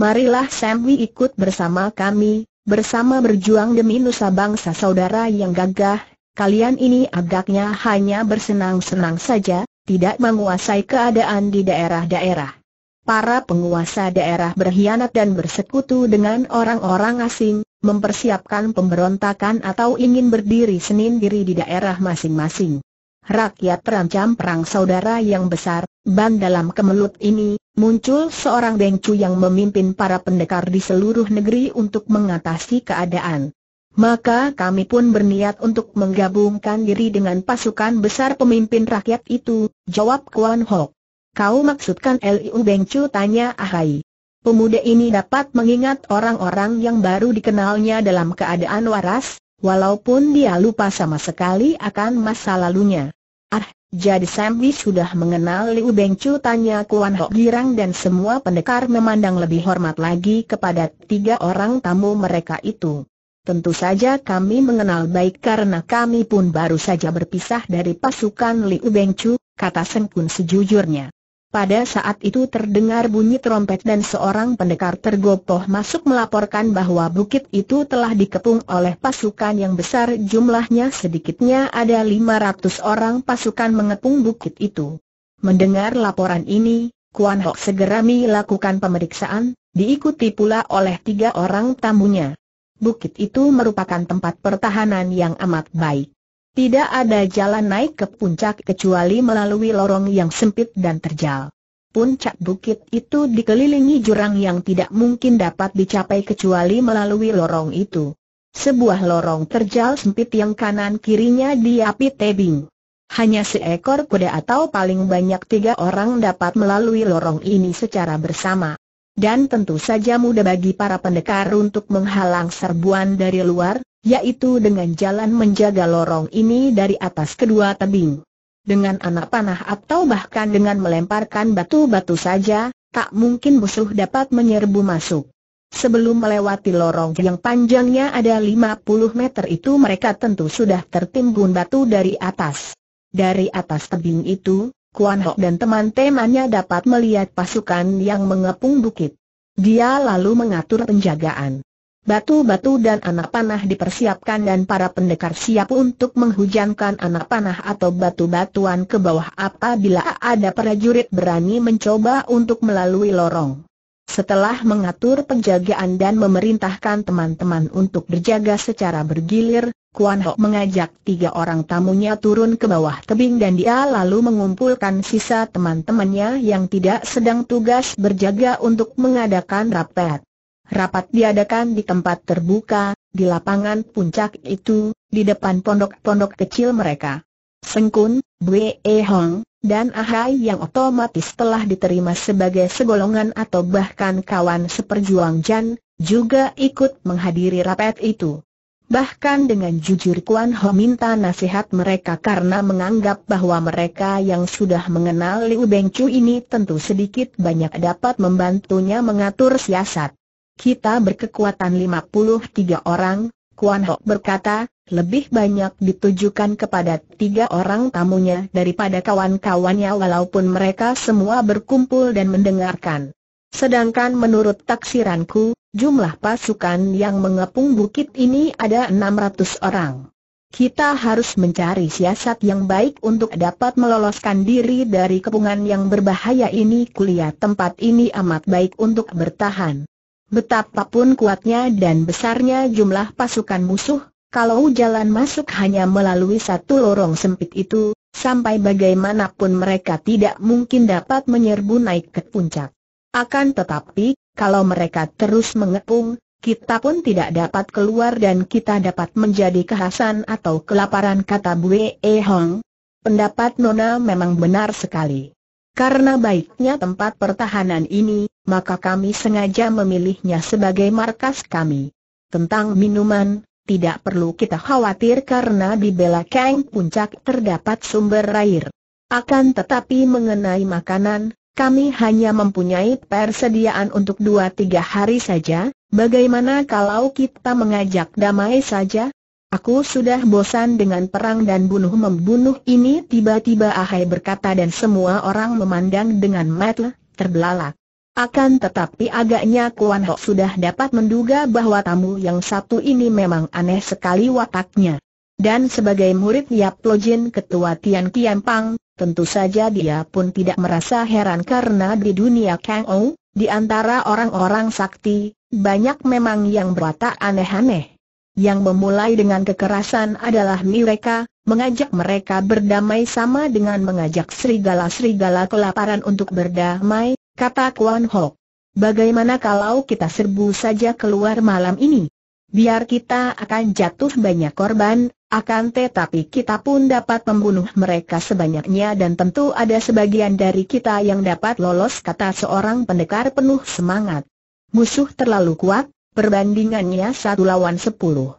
Marilah Sam Samwi ikut bersama kami, bersama berjuang demi nusa bangsa saudara yang gagah, kalian ini agaknya hanya bersenang-senang saja, tidak menguasai keadaan di daerah-daerah. Para penguasa daerah berkhianat dan bersekutu dengan orang-orang asing, mempersiapkan pemberontakan atau ingin berdiri sendiri di daerah masing-masing. Rakyat terancam perang saudara yang besar, ban dalam kemelut ini, muncul seorang Bengcu yang memimpin para pendekar di seluruh negeri untuk mengatasi keadaan. Maka kami pun berniat untuk menggabungkan diri dengan pasukan besar pemimpin rakyat itu, jawab Kuan Hok. Kau maksudkan Liu Bengcu tanya Ahai. Pemuda ini dapat mengingat orang-orang yang baru dikenalnya dalam keadaan waras, walaupun dia lupa sama sekali akan masa lalunya. Ah, jadi Sambi sudah mengenal Liu Bengcu tanya Kuan Hok Girang dan semua pendekar memandang lebih hormat lagi kepada tiga orang tamu mereka itu. Tentu saja kami mengenal baik karena kami pun baru saja berpisah dari pasukan Liu Bengcu, kata Sengkun sejujurnya. Pada saat itu terdengar bunyi trompet dan seorang pendekar tergopoh masuk melaporkan bahwa bukit itu telah dikepung oleh pasukan yang besar jumlahnya sedikitnya ada 500 orang pasukan mengepung bukit itu. Mendengar laporan ini, Kuan Hok segera melakukan pemeriksaan, diikuti pula oleh tiga orang tamunya. Bukit itu merupakan tempat pertahanan yang amat baik. Tidak ada jalan naik ke puncak kecuali melalui lorong yang sempit dan terjal. Puncak bukit itu dikelilingi jurang yang tidak mungkin dapat dicapai kecuali melalui lorong itu. Sebuah lorong terjal sempit yang kanan kirinya diapi tebing. Hanya seekor kuda atau paling banyak tiga orang dapat melalui lorong ini secara bersama. Dan tentu saja mudah bagi para pendekar untuk menghalang serbuan dari luar, yaitu dengan jalan menjaga lorong ini dari atas kedua tebing. Dengan anak panah atau bahkan dengan melemparkan batu-batu saja, tak mungkin musuh dapat menyerbu masuk. Sebelum melewati lorong yang panjangnya ada 50 meter itu mereka tentu sudah tertimbun batu dari atas. Dari atas tebing itu, Kuan Hok dan teman-temannya dapat melihat pasukan yang mengepung bukit. Dia lalu mengatur penjagaan. Batu-batu dan anak panah dipersiapkan dan para pendekar siap untuk menghujankan anak panah atau batu-batuan ke bawah apabila ada prajurit berani mencoba untuk melalui lorong. Setelah mengatur penjagaan dan memerintahkan teman-teman untuk berjaga secara bergilir, Kuan Ho mengajak tiga orang tamunya turun ke bawah tebing dan dia lalu mengumpulkan sisa teman-temannya yang tidak sedang tugas berjaga untuk mengadakan rapat. Rapat diadakan di tempat terbuka, di lapangan puncak itu, di depan pondok-pondok kecil mereka. Sengkun, Bwe e Hong, dan Ahai yang otomatis telah diterima sebagai segolongan atau bahkan kawan seperjuang Jan, juga ikut menghadiri rapat itu. Bahkan dengan jujur Kuan Ho minta nasihat mereka karena menganggap bahwa mereka yang sudah mengenal Liu Beng Chu ini tentu sedikit banyak dapat membantunya mengatur siasat kita berkekuatan 53 orang, Kuan Hok berkata, lebih banyak ditujukan kepada tiga orang tamunya daripada kawan-kawannya walaupun mereka semua berkumpul dan mendengarkan. Sedangkan menurut taksiranku, jumlah pasukan yang mengepung bukit ini ada 600 orang. Kita harus mencari siasat yang baik untuk dapat meloloskan diri dari kepungan yang berbahaya ini kuliah tempat ini amat baik untuk bertahan. Betapapun kuatnya dan besarnya jumlah pasukan musuh, kalau jalan masuk hanya melalui satu lorong sempit itu, sampai bagaimanapun mereka tidak mungkin dapat menyerbu naik ke puncak. Akan tetapi, kalau mereka terus mengepung, kita pun tidak dapat keluar dan kita dapat menjadi kehasan atau kelaparan kata Bue e Hong. Pendapat Nona memang benar sekali. Karena baiknya tempat pertahanan ini, maka kami sengaja memilihnya sebagai markas kami. Tentang minuman, tidak perlu kita khawatir karena di Belakang Puncak terdapat sumber air. Akan tetapi mengenai makanan, kami hanya mempunyai persediaan untuk dua tiga hari saja, bagaimana kalau kita mengajak damai saja? Aku sudah bosan dengan perang dan bunuh-membunuh ini tiba-tiba Ahai berkata dan semua orang memandang dengan mata terbelalak. Akan tetapi agaknya Kuan Ho sudah dapat menduga bahwa tamu yang satu ini memang aneh sekali wataknya. Dan sebagai murid Yap Lojin Ketua Tian Kian Pang, tentu saja dia pun tidak merasa heran karena di dunia Kang Ou, di antara orang-orang sakti, banyak memang yang berwatak aneh-aneh. Yang memulai dengan kekerasan adalah mereka, mengajak mereka berdamai sama dengan mengajak serigala-serigala kelaparan untuk berdamai, kata Kwan Ho. Bagaimana kalau kita serbu saja keluar malam ini? Biar kita akan jatuh banyak korban, akan tetapi kita pun dapat membunuh mereka sebanyaknya dan tentu ada sebagian dari kita yang dapat lolos kata seorang pendekar penuh semangat. Musuh terlalu kuat, perbandingannya satu lawan sepuluh.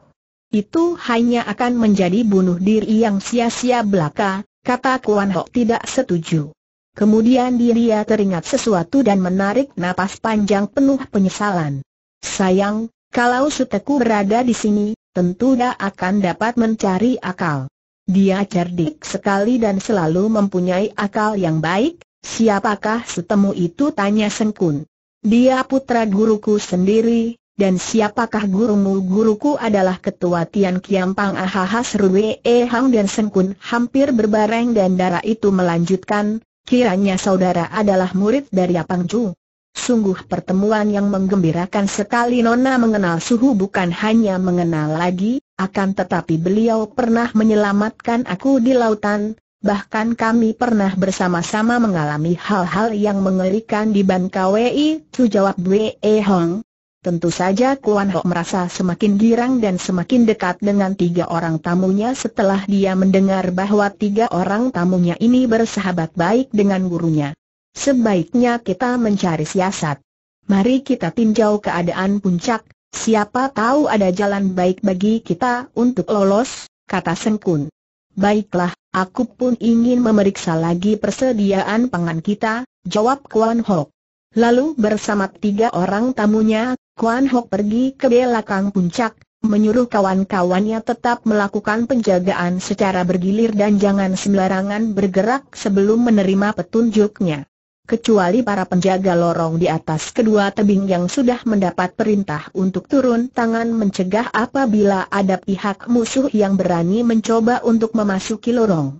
Itu hanya akan menjadi bunuh diri yang sia-sia belaka, kata Kuan Hok tidak setuju. Kemudian dia teringat sesuatu dan menarik napas panjang penuh penyesalan. Sayang, kalau Suteku berada di sini, tentu dia akan dapat mencari akal. Dia cerdik sekali dan selalu mempunyai akal yang baik, siapakah setemu itu tanya Sengkun. Dia putra guruku sendiri, dan siapakah gurumu? Guruku adalah ketua Tian Kiampang Ahaha seru Wee Hang dan Sengkun hampir berbareng dan darah itu melanjutkan, kiranya saudara adalah murid dari Apang Chu. Sungguh pertemuan yang menggembirakan sekali Nona mengenal suhu bukan hanya mengenal lagi, akan tetapi beliau pernah menyelamatkan aku di lautan, bahkan kami pernah bersama-sama mengalami hal-hal yang mengerikan di Bangkawi. KWI, Chu jawab Wee Hang Tentu saja Kuan Ho merasa semakin girang dan semakin dekat dengan tiga orang tamunya setelah dia mendengar bahwa tiga orang tamunya ini bersahabat baik dengan gurunya. Sebaiknya kita mencari siasat. Mari kita tinjau keadaan puncak, siapa tahu ada jalan baik bagi kita untuk lolos, kata Sengkun. Baiklah, aku pun ingin memeriksa lagi persediaan pangan kita, jawab Kuan Ho. Lalu bersama tiga orang tamunya, Kuan Hok pergi ke belakang puncak, menyuruh kawan-kawannya tetap melakukan penjagaan secara bergilir dan jangan sembarangan bergerak sebelum menerima petunjuknya. Kecuali para penjaga lorong di atas kedua tebing yang sudah mendapat perintah untuk turun tangan mencegah apabila ada pihak musuh yang berani mencoba untuk memasuki lorong.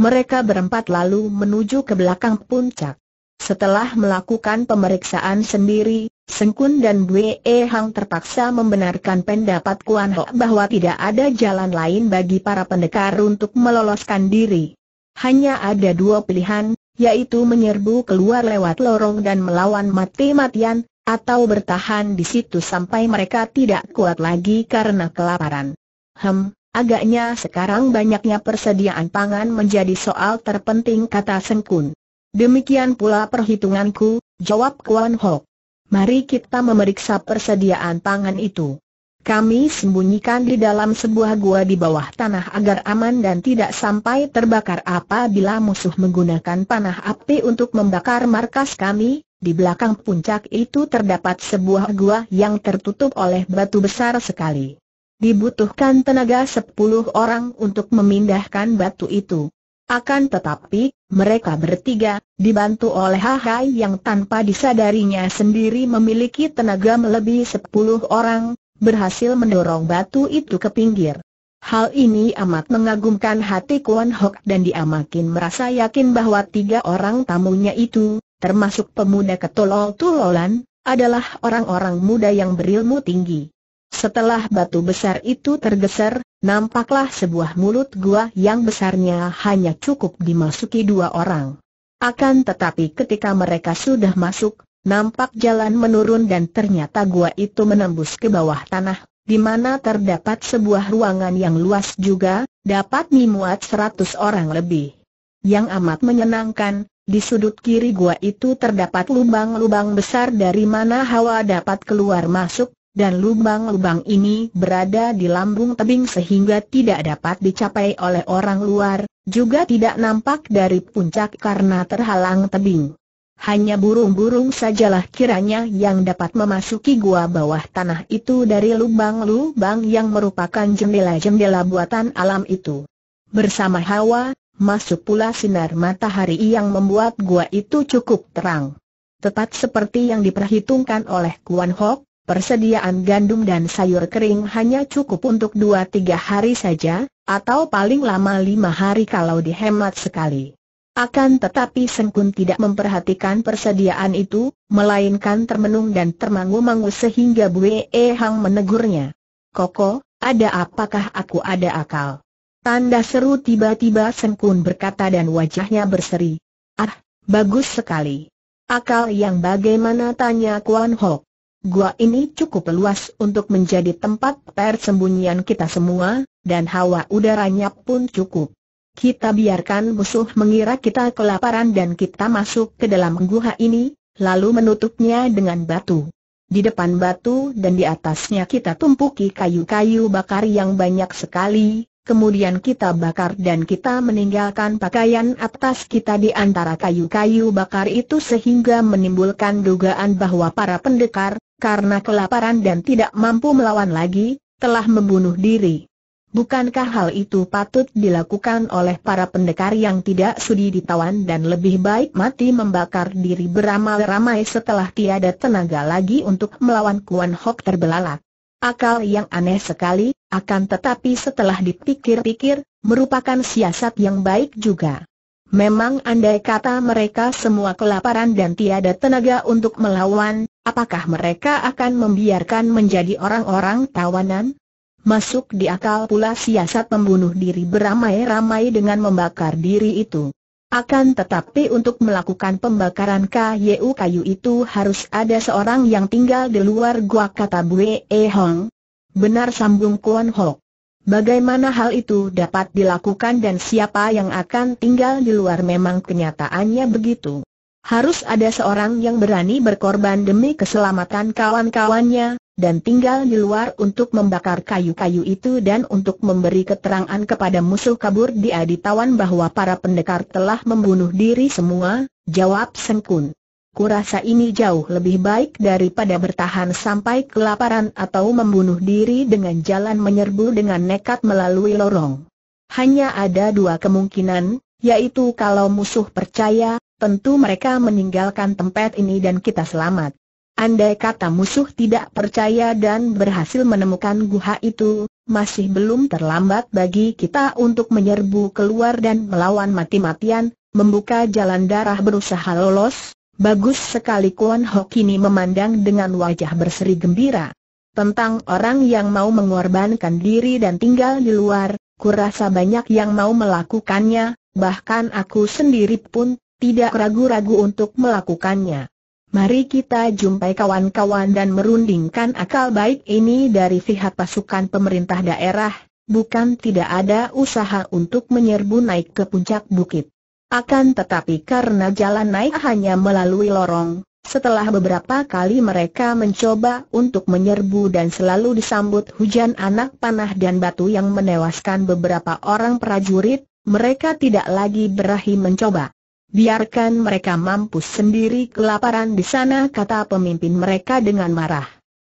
Mereka berempat lalu menuju ke belakang puncak. Setelah melakukan pemeriksaan sendiri, Sengkun dan Bwe Hang terpaksa membenarkan pendapat Kuan Ho bahwa tidak ada jalan lain bagi para pendekar untuk meloloskan diri. Hanya ada dua pilihan, yaitu menyerbu keluar lewat lorong dan melawan mati-matian, atau bertahan di situ sampai mereka tidak kuat lagi karena kelaparan. Hem, agaknya sekarang banyaknya persediaan pangan menjadi soal terpenting kata Sengkun. Demikian pula perhitunganku, jawab Kuan Ho. Mari kita memeriksa persediaan pangan itu. Kami sembunyikan di dalam sebuah gua di bawah tanah agar aman dan tidak sampai terbakar apabila musuh menggunakan panah api untuk membakar markas kami. Di belakang puncak itu terdapat sebuah gua yang tertutup oleh batu besar sekali. Dibutuhkan tenaga sepuluh orang untuk memindahkan batu itu. Akan tetapi, mereka bertiga, dibantu oleh Hahai yang tanpa disadarinya sendiri memiliki tenaga melebihi sepuluh orang, berhasil mendorong batu itu ke pinggir. Hal ini amat mengagumkan hati Kuan Hok dan dia makin merasa yakin bahwa tiga orang tamunya itu, termasuk pemuda ketolol-tulolan, adalah orang-orang muda yang berilmu tinggi. Setelah batu besar itu tergeser, nampaklah sebuah mulut gua yang besarnya hanya cukup dimasuki dua orang. Akan tetapi ketika mereka sudah masuk, nampak jalan menurun dan ternyata gua itu menembus ke bawah tanah, di mana terdapat sebuah ruangan yang luas juga, dapat memuat seratus orang lebih. Yang amat menyenangkan, di sudut kiri gua itu terdapat lubang-lubang besar dari mana hawa dapat keluar masuk, dan lubang-lubang ini berada di lambung tebing sehingga tidak dapat dicapai oleh orang luar, juga tidak nampak dari puncak karena terhalang tebing. Hanya burung-burung sajalah kiranya yang dapat memasuki gua bawah tanah itu dari lubang-lubang yang merupakan jendela-jendela buatan alam itu. Bersama Hawa, masuk pula sinar matahari yang membuat gua itu cukup terang. Tepat seperti yang diperhitungkan oleh Kuan Hok, Persediaan gandum dan sayur kering hanya cukup untuk dua tiga hari saja, atau paling lama lima hari kalau dihemat sekali. Akan tetapi Sengkun tidak memperhatikan persediaan itu, melainkan termenung dan termangu-mangu sehingga Bu e Hang menegurnya. Koko, ada apakah aku ada akal? Tanda seru tiba-tiba Sengkun berkata dan wajahnya berseri. Ah, bagus sekali. Akal yang bagaimana tanya Kuan Hok. Gua ini cukup luas untuk menjadi tempat persembunyian kita semua, dan hawa udaranya pun cukup. Kita biarkan musuh mengira kita kelaparan dan kita masuk ke dalam gua ini, lalu menutupnya dengan batu. Di depan batu dan di atasnya kita tumpuki kayu-kayu bakar yang banyak sekali, kemudian kita bakar dan kita meninggalkan pakaian atas kita di antara kayu-kayu bakar itu sehingga menimbulkan dugaan bahwa para pendekar, karena kelaparan dan tidak mampu melawan lagi, telah membunuh diri. Bukankah hal itu patut dilakukan oleh para pendekar yang tidak sudi ditawan dan lebih baik mati membakar diri beramal ramai setelah tiada tenaga lagi untuk melawan Kuan Hok terbelalak? Akal yang aneh sekali, akan tetapi setelah dipikir-pikir, merupakan siasat yang baik juga. Memang andai kata mereka semua kelaparan dan tiada tenaga untuk melawan, apakah mereka akan membiarkan menjadi orang-orang tawanan? Masuk di akal pula siasat membunuh diri beramai-ramai dengan membakar diri itu. Akan tetapi untuk melakukan pembakaran kayu kayu itu harus ada seorang yang tinggal di luar gua kata Bue E Hong. Benar sambung Kuan Hok. Bagaimana hal itu dapat dilakukan dan siapa yang akan tinggal di luar memang kenyataannya begitu. Harus ada seorang yang berani berkorban demi keselamatan kawan-kawannya, dan tinggal di luar untuk membakar kayu-kayu itu dan untuk memberi keterangan kepada musuh kabur di aditawan bahwa para pendekar telah membunuh diri semua, jawab Sengkun. Kurasa ini jauh lebih baik daripada bertahan sampai kelaparan atau membunuh diri dengan jalan menyerbu dengan nekat melalui lorong. Hanya ada dua kemungkinan, yaitu kalau musuh percaya, tentu mereka meninggalkan tempat ini dan kita selamat. Andai kata musuh tidak percaya dan berhasil menemukan guha itu, masih belum terlambat bagi kita untuk menyerbu keluar dan melawan mati-matian, membuka jalan darah berusaha lolos. Bagus sekali Kuan Ho kini memandang dengan wajah berseri gembira. Tentang orang yang mau mengorbankan diri dan tinggal di luar, kurasa banyak yang mau melakukannya, bahkan aku sendiri pun tidak ragu-ragu untuk melakukannya. Mari kita jumpai kawan-kawan dan merundingkan akal baik ini dari pihak pasukan pemerintah daerah, bukan tidak ada usaha untuk menyerbu naik ke puncak bukit. Akan tetapi karena jalan naik hanya melalui lorong, setelah beberapa kali mereka mencoba untuk menyerbu dan selalu disambut hujan anak panah dan batu yang menewaskan beberapa orang prajurit, mereka tidak lagi berahi mencoba. Biarkan mereka mampus sendiri kelaparan di sana kata pemimpin mereka dengan marah.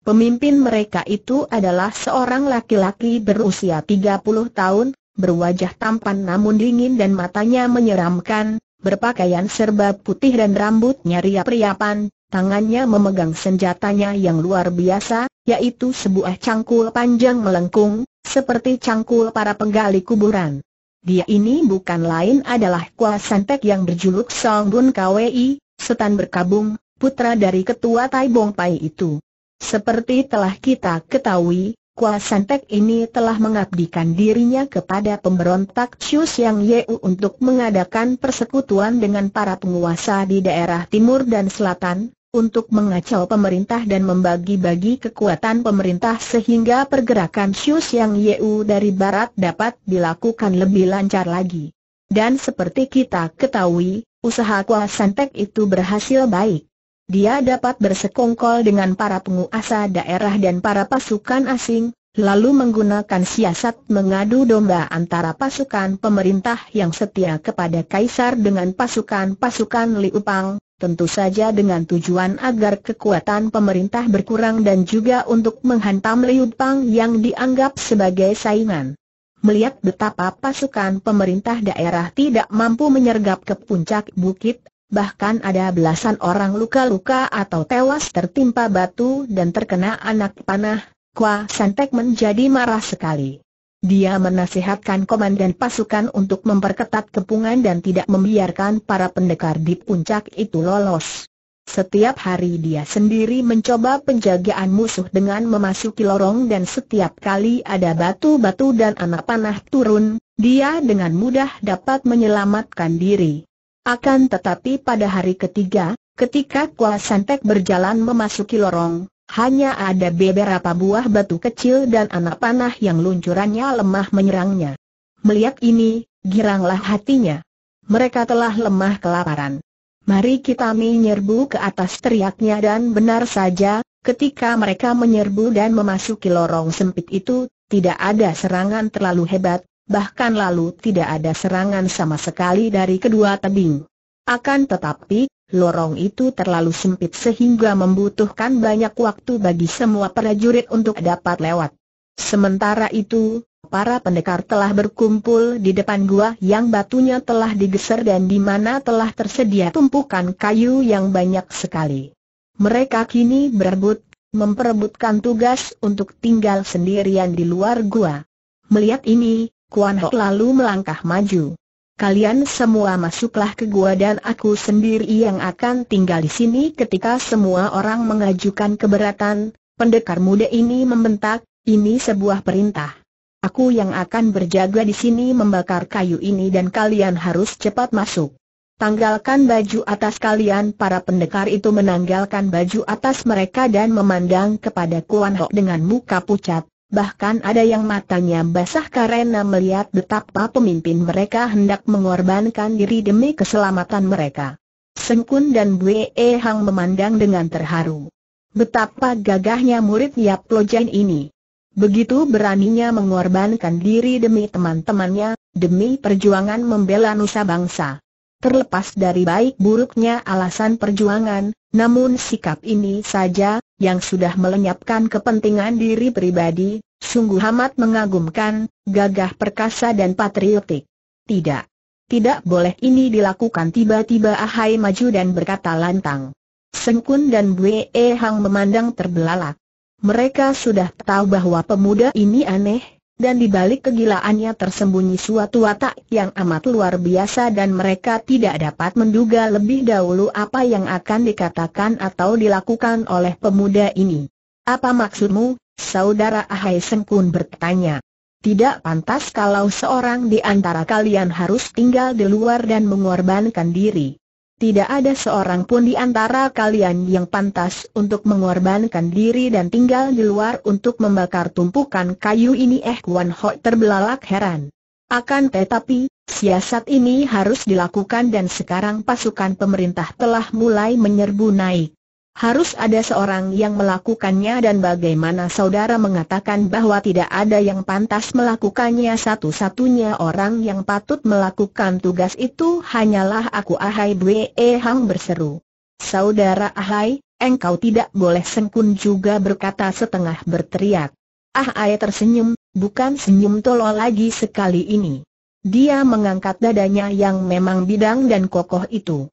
Pemimpin mereka itu adalah seorang laki-laki berusia 30 tahun, berwajah tampan namun dingin dan matanya menyeramkan, berpakaian serba putih dan rambutnya riap-riapan, tangannya memegang senjatanya yang luar biasa, yaitu sebuah cangkul panjang melengkung, seperti cangkul para penggali kuburan. Dia ini bukan lain adalah Kua Sanpek yang berjuluk Song Bun Kwi, setan berkabung, putra dari ketua Tai Bong Pai itu. Seperti telah kita ketahui, Kua Sanpek ini telah mengabdikan dirinya kepada pemberontak Chius Yang Yeu untuk mengadakan persekutuan dengan para penguasa di daerah timur dan selatan, untuk mengacau pemerintah dan membagi-bagi kekuatan pemerintah sehingga pergerakan Xius yang Yeu dari barat dapat dilakukan lebih lancar lagi. Dan seperti kita ketahui, usaha Kua itu berhasil baik. Dia dapat bersekongkol dengan para penguasa daerah dan para pasukan asing, lalu menggunakan siasat mengadu domba antara pasukan pemerintah yang setia kepada Kaisar dengan pasukan-pasukan Liupang, tentu saja dengan tujuan agar kekuatan pemerintah berkurang dan juga untuk menghantam Liu Pang yang dianggap sebagai saingan. Melihat betapa pasukan pemerintah daerah tidak mampu menyergap ke puncak bukit, bahkan ada belasan orang luka-luka atau tewas tertimpa batu dan terkena anak panah, Kwa Santek menjadi marah sekali. Dia menasihatkan komandan pasukan untuk memperketat kepungan dan tidak membiarkan para pendekar di puncak itu lolos. Setiap hari dia sendiri mencoba penjagaan musuh dengan memasuki lorong dan setiap kali ada batu-batu dan anak panah turun, dia dengan mudah dapat menyelamatkan diri. Akan tetapi pada hari ketiga, ketika Kua Santek berjalan memasuki lorong, hanya ada beberapa buah batu kecil dan anak panah yang luncurannya lemah menyerangnya. Melihat ini, giranglah hatinya. Mereka telah lemah kelaparan. Mari kita menyerbu ke atas teriaknya dan benar saja, ketika mereka menyerbu dan memasuki lorong sempit itu, tidak ada serangan terlalu hebat, bahkan lalu tidak ada serangan sama sekali dari kedua tebing. Akan tetapi, lorong itu terlalu sempit sehingga membutuhkan banyak waktu bagi semua prajurit untuk dapat lewat. Sementara itu, para pendekar telah berkumpul di depan gua yang batunya telah digeser dan di mana telah tersedia tumpukan kayu yang banyak sekali. Mereka kini berebut, memperebutkan tugas untuk tinggal sendirian di luar gua. Melihat ini, Kuan Ho lalu melangkah maju kalian semua masuklah ke gua dan aku sendiri yang akan tinggal di sini ketika semua orang mengajukan keberatan, pendekar muda ini membentak, ini sebuah perintah. Aku yang akan berjaga di sini membakar kayu ini dan kalian harus cepat masuk. Tanggalkan baju atas kalian Para pendekar itu menanggalkan baju atas mereka dan memandang kepada Kuan Ho dengan muka pucat bahkan ada yang matanya basah karena melihat betapa pemimpin mereka hendak mengorbankan diri demi keselamatan mereka. Sengkun dan Bwee Hang memandang dengan terharu. Betapa gagahnya murid Yap Lojen ini. Begitu beraninya mengorbankan diri demi teman-temannya, demi perjuangan membela nusa bangsa. Terlepas dari baik buruknya alasan perjuangan, namun sikap ini saja, yang sudah melenyapkan kepentingan diri pribadi, sungguh amat mengagumkan, gagah perkasa dan patriotik. Tidak. Tidak boleh ini dilakukan tiba-tiba Ahai maju dan berkata lantang. Sengkun dan Bwe Hang memandang terbelalak. Mereka sudah tahu bahwa pemuda ini aneh, dan di balik kegilaannya tersembunyi suatu watak yang amat luar biasa dan mereka tidak dapat menduga lebih dahulu apa yang akan dikatakan atau dilakukan oleh pemuda ini. Apa maksudmu, saudara Ahai Sengkun bertanya. Tidak pantas kalau seorang di antara kalian harus tinggal di luar dan mengorbankan diri. Tidak ada seorang pun di antara kalian yang pantas untuk mengorbankan diri dan tinggal di luar untuk membakar tumpukan kayu ini Eh Kuan Ho terbelalak heran. Akan tetapi, siasat ini harus dilakukan dan sekarang pasukan pemerintah telah mulai menyerbu naik. Harus ada seorang yang melakukannya dan bagaimana saudara mengatakan bahwa tidak ada yang pantas melakukannya satu-satunya orang yang patut melakukan tugas itu hanyalah aku Ahai Bwe Hang berseru. Saudara Ahai, engkau tidak boleh sengkun juga berkata setengah berteriak. Ah, Ahai tersenyum, bukan senyum tolol lagi sekali ini. Dia mengangkat dadanya yang memang bidang dan kokoh itu.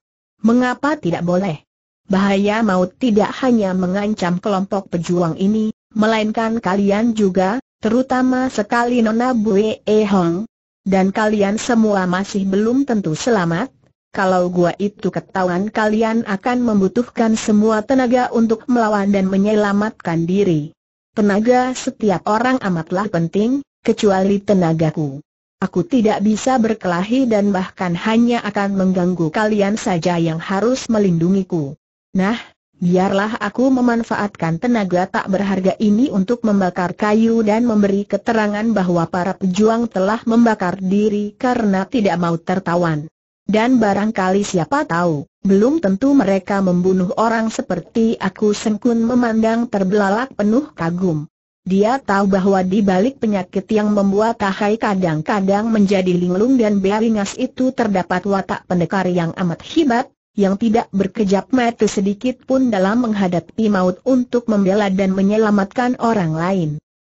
Mengapa tidak boleh? bahaya maut tidak hanya mengancam kelompok pejuang ini, melainkan kalian juga, terutama sekali Nona Bue E Hong. Dan kalian semua masih belum tentu selamat, kalau gua itu ketahuan kalian akan membutuhkan semua tenaga untuk melawan dan menyelamatkan diri. Tenaga setiap orang amatlah penting, kecuali tenagaku. Aku tidak bisa berkelahi dan bahkan hanya akan mengganggu kalian saja yang harus melindungiku. Nah, biarlah aku memanfaatkan tenaga tak berharga ini untuk membakar kayu dan memberi keterangan bahwa para pejuang telah membakar diri karena tidak mau tertawan. Dan barangkali siapa tahu, belum tentu mereka membunuh orang seperti aku Sengkun memandang terbelalak penuh kagum. Dia tahu bahwa di balik penyakit yang membuat Tahai kadang-kadang menjadi linglung dan beringas itu terdapat watak pendekar yang amat hebat, yang tidak berkejap mata sedikit pun dalam menghadapi maut untuk membela dan menyelamatkan orang lain.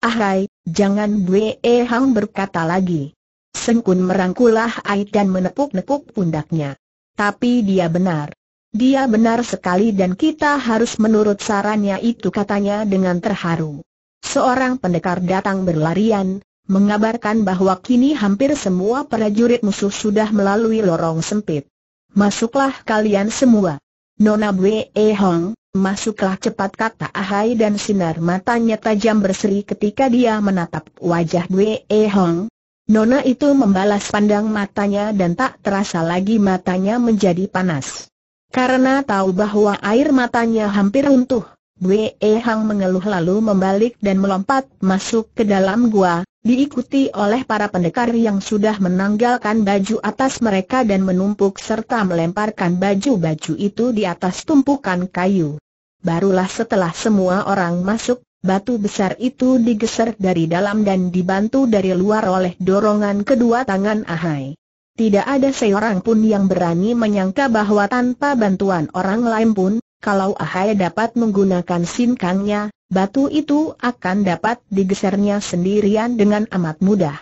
Ahai, jangan Bwe Hang berkata lagi. Sengkun merangkulah Ait dan menepuk-nepuk pundaknya. Tapi dia benar. Dia benar sekali dan kita harus menurut sarannya itu katanya dengan terharu. Seorang pendekar datang berlarian, mengabarkan bahwa kini hampir semua prajurit musuh sudah melalui lorong sempit. Masuklah kalian semua. Nona Bwe e Hong, masuklah cepat kata Ahai dan sinar matanya tajam berseri ketika dia menatap wajah Bwe e Hong. Nona itu membalas pandang matanya dan tak terasa lagi matanya menjadi panas. Karena tahu bahwa air matanya hampir runtuh, Bwe e Hong mengeluh lalu membalik dan melompat masuk ke dalam gua, diikuti oleh para pendekar yang sudah menanggalkan baju atas mereka dan menumpuk serta melemparkan baju-baju itu di atas tumpukan kayu. Barulah setelah semua orang masuk, batu besar itu digeser dari dalam dan dibantu dari luar oleh dorongan kedua tangan Ahai. Tidak ada seorang pun yang berani menyangka bahwa tanpa bantuan orang lain pun, kalau Ahai dapat menggunakan sinkangnya, batu itu akan dapat digesernya sendirian dengan amat mudah.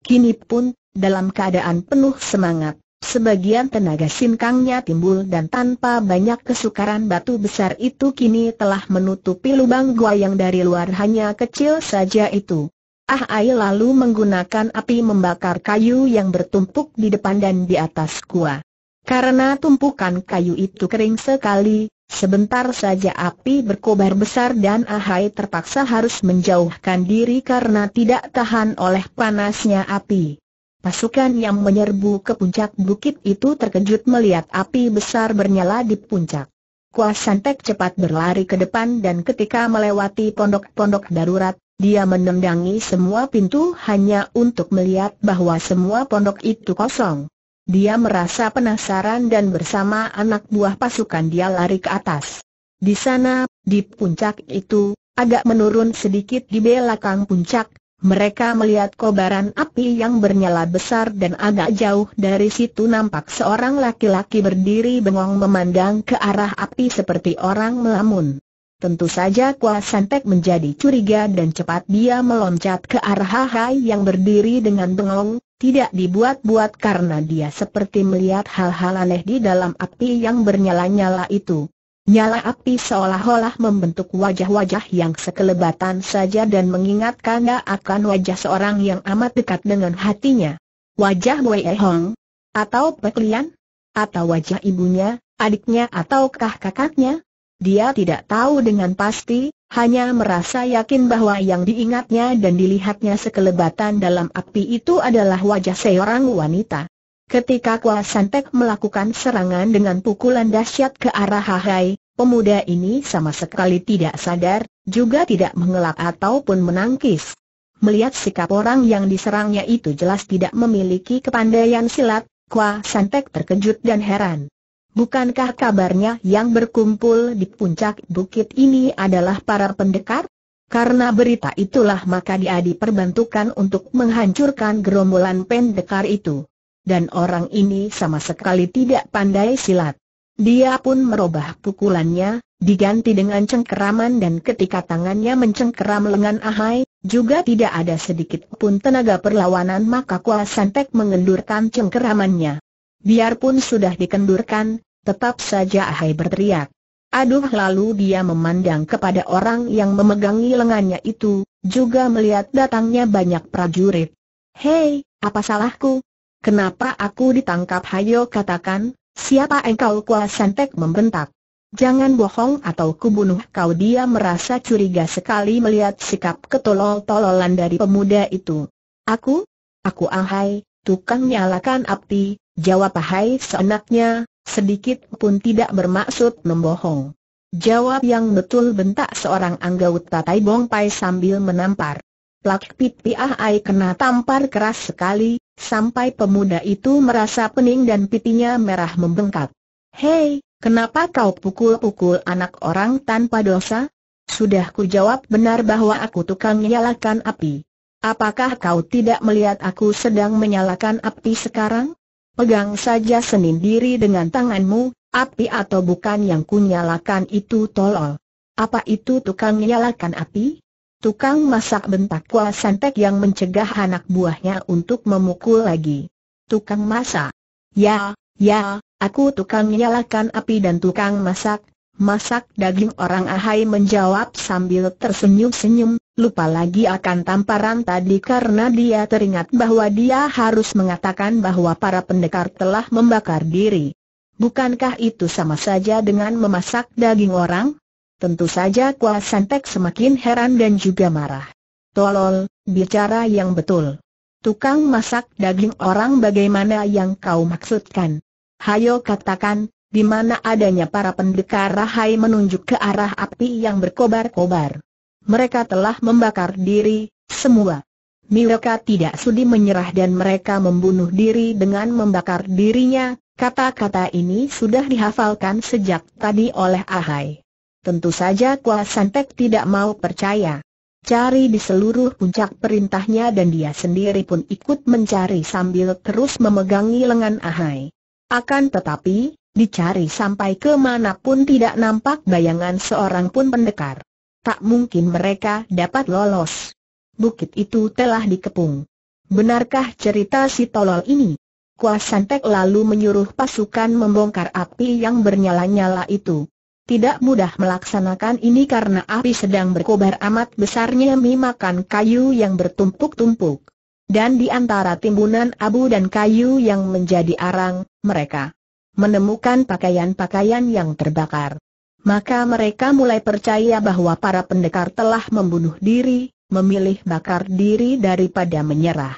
Kini pun, dalam keadaan penuh semangat, sebagian tenaga sinkangnya timbul dan tanpa banyak kesukaran batu besar itu kini telah menutupi lubang gua yang dari luar hanya kecil saja itu. Ah Ai lalu menggunakan api membakar kayu yang bertumpuk di depan dan di atas gua. Karena tumpukan kayu itu kering sekali, Sebentar saja api berkobar besar dan Ahai terpaksa harus menjauhkan diri karena tidak tahan oleh panasnya api. Pasukan yang menyerbu ke puncak bukit itu terkejut melihat api besar bernyala di puncak. Kuasantek cepat berlari ke depan dan ketika melewati pondok-pondok darurat, dia menendangi semua pintu hanya untuk melihat bahwa semua pondok itu kosong. Dia merasa penasaran dan bersama anak buah pasukan dia lari ke atas. Di sana, di puncak itu, agak menurun sedikit di belakang puncak, mereka melihat kobaran api yang bernyala besar dan agak jauh dari situ nampak seorang laki-laki berdiri bengong memandang ke arah api seperti orang melamun. Tentu saja Kua Santek menjadi curiga dan cepat dia meloncat ke arah Hahai yang berdiri dengan bengong, tidak dibuat-buat karena dia seperti melihat hal-hal aneh di dalam api yang bernyala-nyala itu. Nyala api seolah-olah membentuk wajah-wajah yang sekelebatan saja dan mengingatkan akan wajah seorang yang amat dekat dengan hatinya. Wajah Wei Hong? Atau Peklian? Atau wajah ibunya, adiknya ataukah kakaknya? Dia tidak tahu dengan pasti, hanya merasa yakin bahwa yang diingatnya dan dilihatnya sekelebatan dalam api itu adalah wajah seorang wanita. Ketika Kua Santek melakukan serangan dengan pukulan dahsyat ke arah Hahai, pemuda ini sama sekali tidak sadar, juga tidak mengelak ataupun menangkis. Melihat sikap orang yang diserangnya itu jelas tidak memiliki kepandaian silat, Kua Santek terkejut dan heran. Bukankah kabarnya yang berkumpul di puncak bukit ini adalah para pendekar? Karena berita itulah maka dia diperbantukan untuk menghancurkan gerombolan pendekar itu. Dan orang ini sama sekali tidak pandai silat. Dia pun merubah pukulannya, diganti dengan cengkeraman dan ketika tangannya mencengkeram lengan Ahai, juga tidak ada sedikit pun tenaga perlawanan maka Kua tek mengendurkan cengkeramannya. Biarpun sudah dikendurkan, tetap saja Ahai berteriak. Aduh lalu dia memandang kepada orang yang memegangi lengannya itu, juga melihat datangnya banyak prajurit. Hei, apa salahku? Kenapa aku ditangkap hayo katakan, siapa engkau kuah santek membentak. Jangan bohong atau kubunuh kau dia merasa curiga sekali melihat sikap ketolol-tololan dari pemuda itu. Aku? Aku ahai, tukang nyalakan api, Jawab pahai, seenaknya, sedikit pun tidak bermaksud membohong. Jawab yang betul bentak seorang anggota Tai Bong Pai sambil menampar. Plak pipi ah, Ai kena tampar keras sekali, sampai pemuda itu merasa pening dan pipinya merah membengkak. Hei, kenapa kau pukul-pukul anak orang tanpa dosa? Sudah ku jawab benar bahwa aku tukang nyalakan api. Apakah kau tidak melihat aku sedang menyalakan api sekarang? pegang saja senin diri dengan tanganmu, api atau bukan yang kunyalakan itu tolol. Apa itu tukang nyalakan api? Tukang masak bentak kuah Santek yang mencegah anak buahnya untuk memukul lagi. Tukang masak. Ya, ya, aku tukang nyalakan api dan tukang masak, masak daging orang ahai menjawab sambil tersenyum-senyum, lupa lagi akan tamparan tadi karena dia teringat bahwa dia harus mengatakan bahwa para pendekar telah membakar diri. Bukankah itu sama saja dengan memasak daging orang? Tentu saja Kua Santek semakin heran dan juga marah. Tolol, bicara yang betul. Tukang masak daging orang bagaimana yang kau maksudkan? Hayo katakan, di mana adanya para pendekar rahai menunjuk ke arah api yang berkobar-kobar. Mereka telah membakar diri, semua. Mereka tidak sudi menyerah dan mereka membunuh diri dengan membakar dirinya, kata-kata ini sudah dihafalkan sejak tadi oleh Ahai. Tentu saja Kua Santek tidak mau percaya. Cari di seluruh puncak perintahnya dan dia sendiri pun ikut mencari sambil terus memegangi lengan Ahai. Akan tetapi, Dicari sampai ke mana pun tidak nampak bayangan seorang pun pendekar. Tak mungkin mereka dapat lolos. Bukit itu telah dikepung. Benarkah cerita si tolol ini? Kuasantek lalu menyuruh pasukan membongkar api yang bernyala-nyala itu. Tidak mudah melaksanakan ini karena api sedang berkobar amat besarnya memakan kayu yang bertumpuk-tumpuk. Dan di antara timbunan abu dan kayu yang menjadi arang, mereka menemukan pakaian-pakaian yang terbakar. Maka mereka mulai percaya bahwa para pendekar telah membunuh diri, memilih bakar diri daripada menyerah.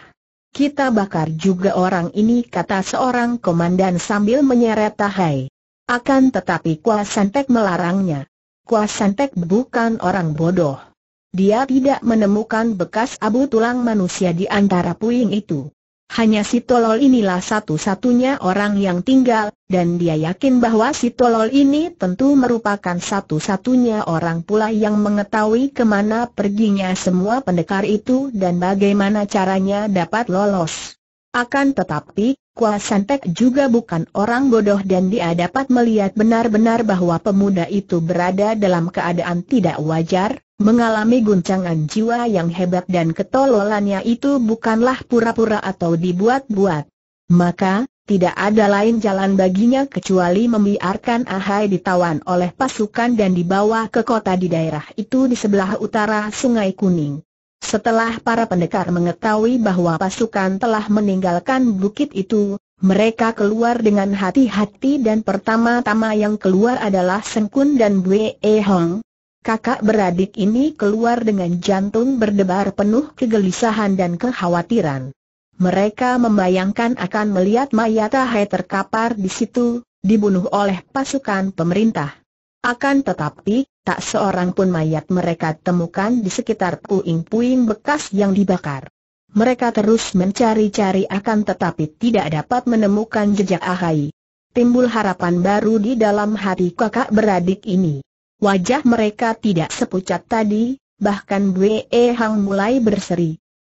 Kita bakar juga orang ini kata seorang komandan sambil menyeret Tahai. Akan tetapi Kuasantek melarangnya. Kuasantek bukan orang bodoh. Dia tidak menemukan bekas abu tulang manusia di antara puing itu. Hanya si tolol inilah satu-satunya orang yang tinggal, dan dia yakin bahwa si tolol ini tentu merupakan satu-satunya orang pula yang mengetahui kemana perginya semua pendekar itu dan bagaimana caranya dapat lolos. Akan tetapi, Kua Santek juga bukan orang bodoh dan dia dapat melihat benar-benar bahwa pemuda itu berada dalam keadaan tidak wajar, mengalami guncangan jiwa yang hebat dan ketololannya itu bukanlah pura-pura atau dibuat-buat. Maka, tidak ada lain jalan baginya kecuali membiarkan Ahai ditawan oleh pasukan dan dibawa ke kota di daerah itu di sebelah utara Sungai Kuning. Setelah para pendekar mengetahui bahwa pasukan telah meninggalkan bukit itu, mereka keluar dengan hati-hati dan pertama-tama yang keluar adalah Sengkun dan Bue Hong, kakak beradik ini keluar dengan jantung berdebar penuh kegelisahan dan kekhawatiran. Mereka membayangkan akan melihat mayat ahai terkapar di situ, dibunuh oleh pasukan pemerintah. Akan tetapi, tak seorang pun mayat mereka temukan di sekitar puing-puing bekas yang dibakar. Mereka terus mencari-cari akan tetapi tidak dapat menemukan jejak Ahai. Timbul harapan baru di dalam hati kakak beradik ini. Wajah mereka tidak sepucat tadi, bahkan Bwe Hang mulai berseri.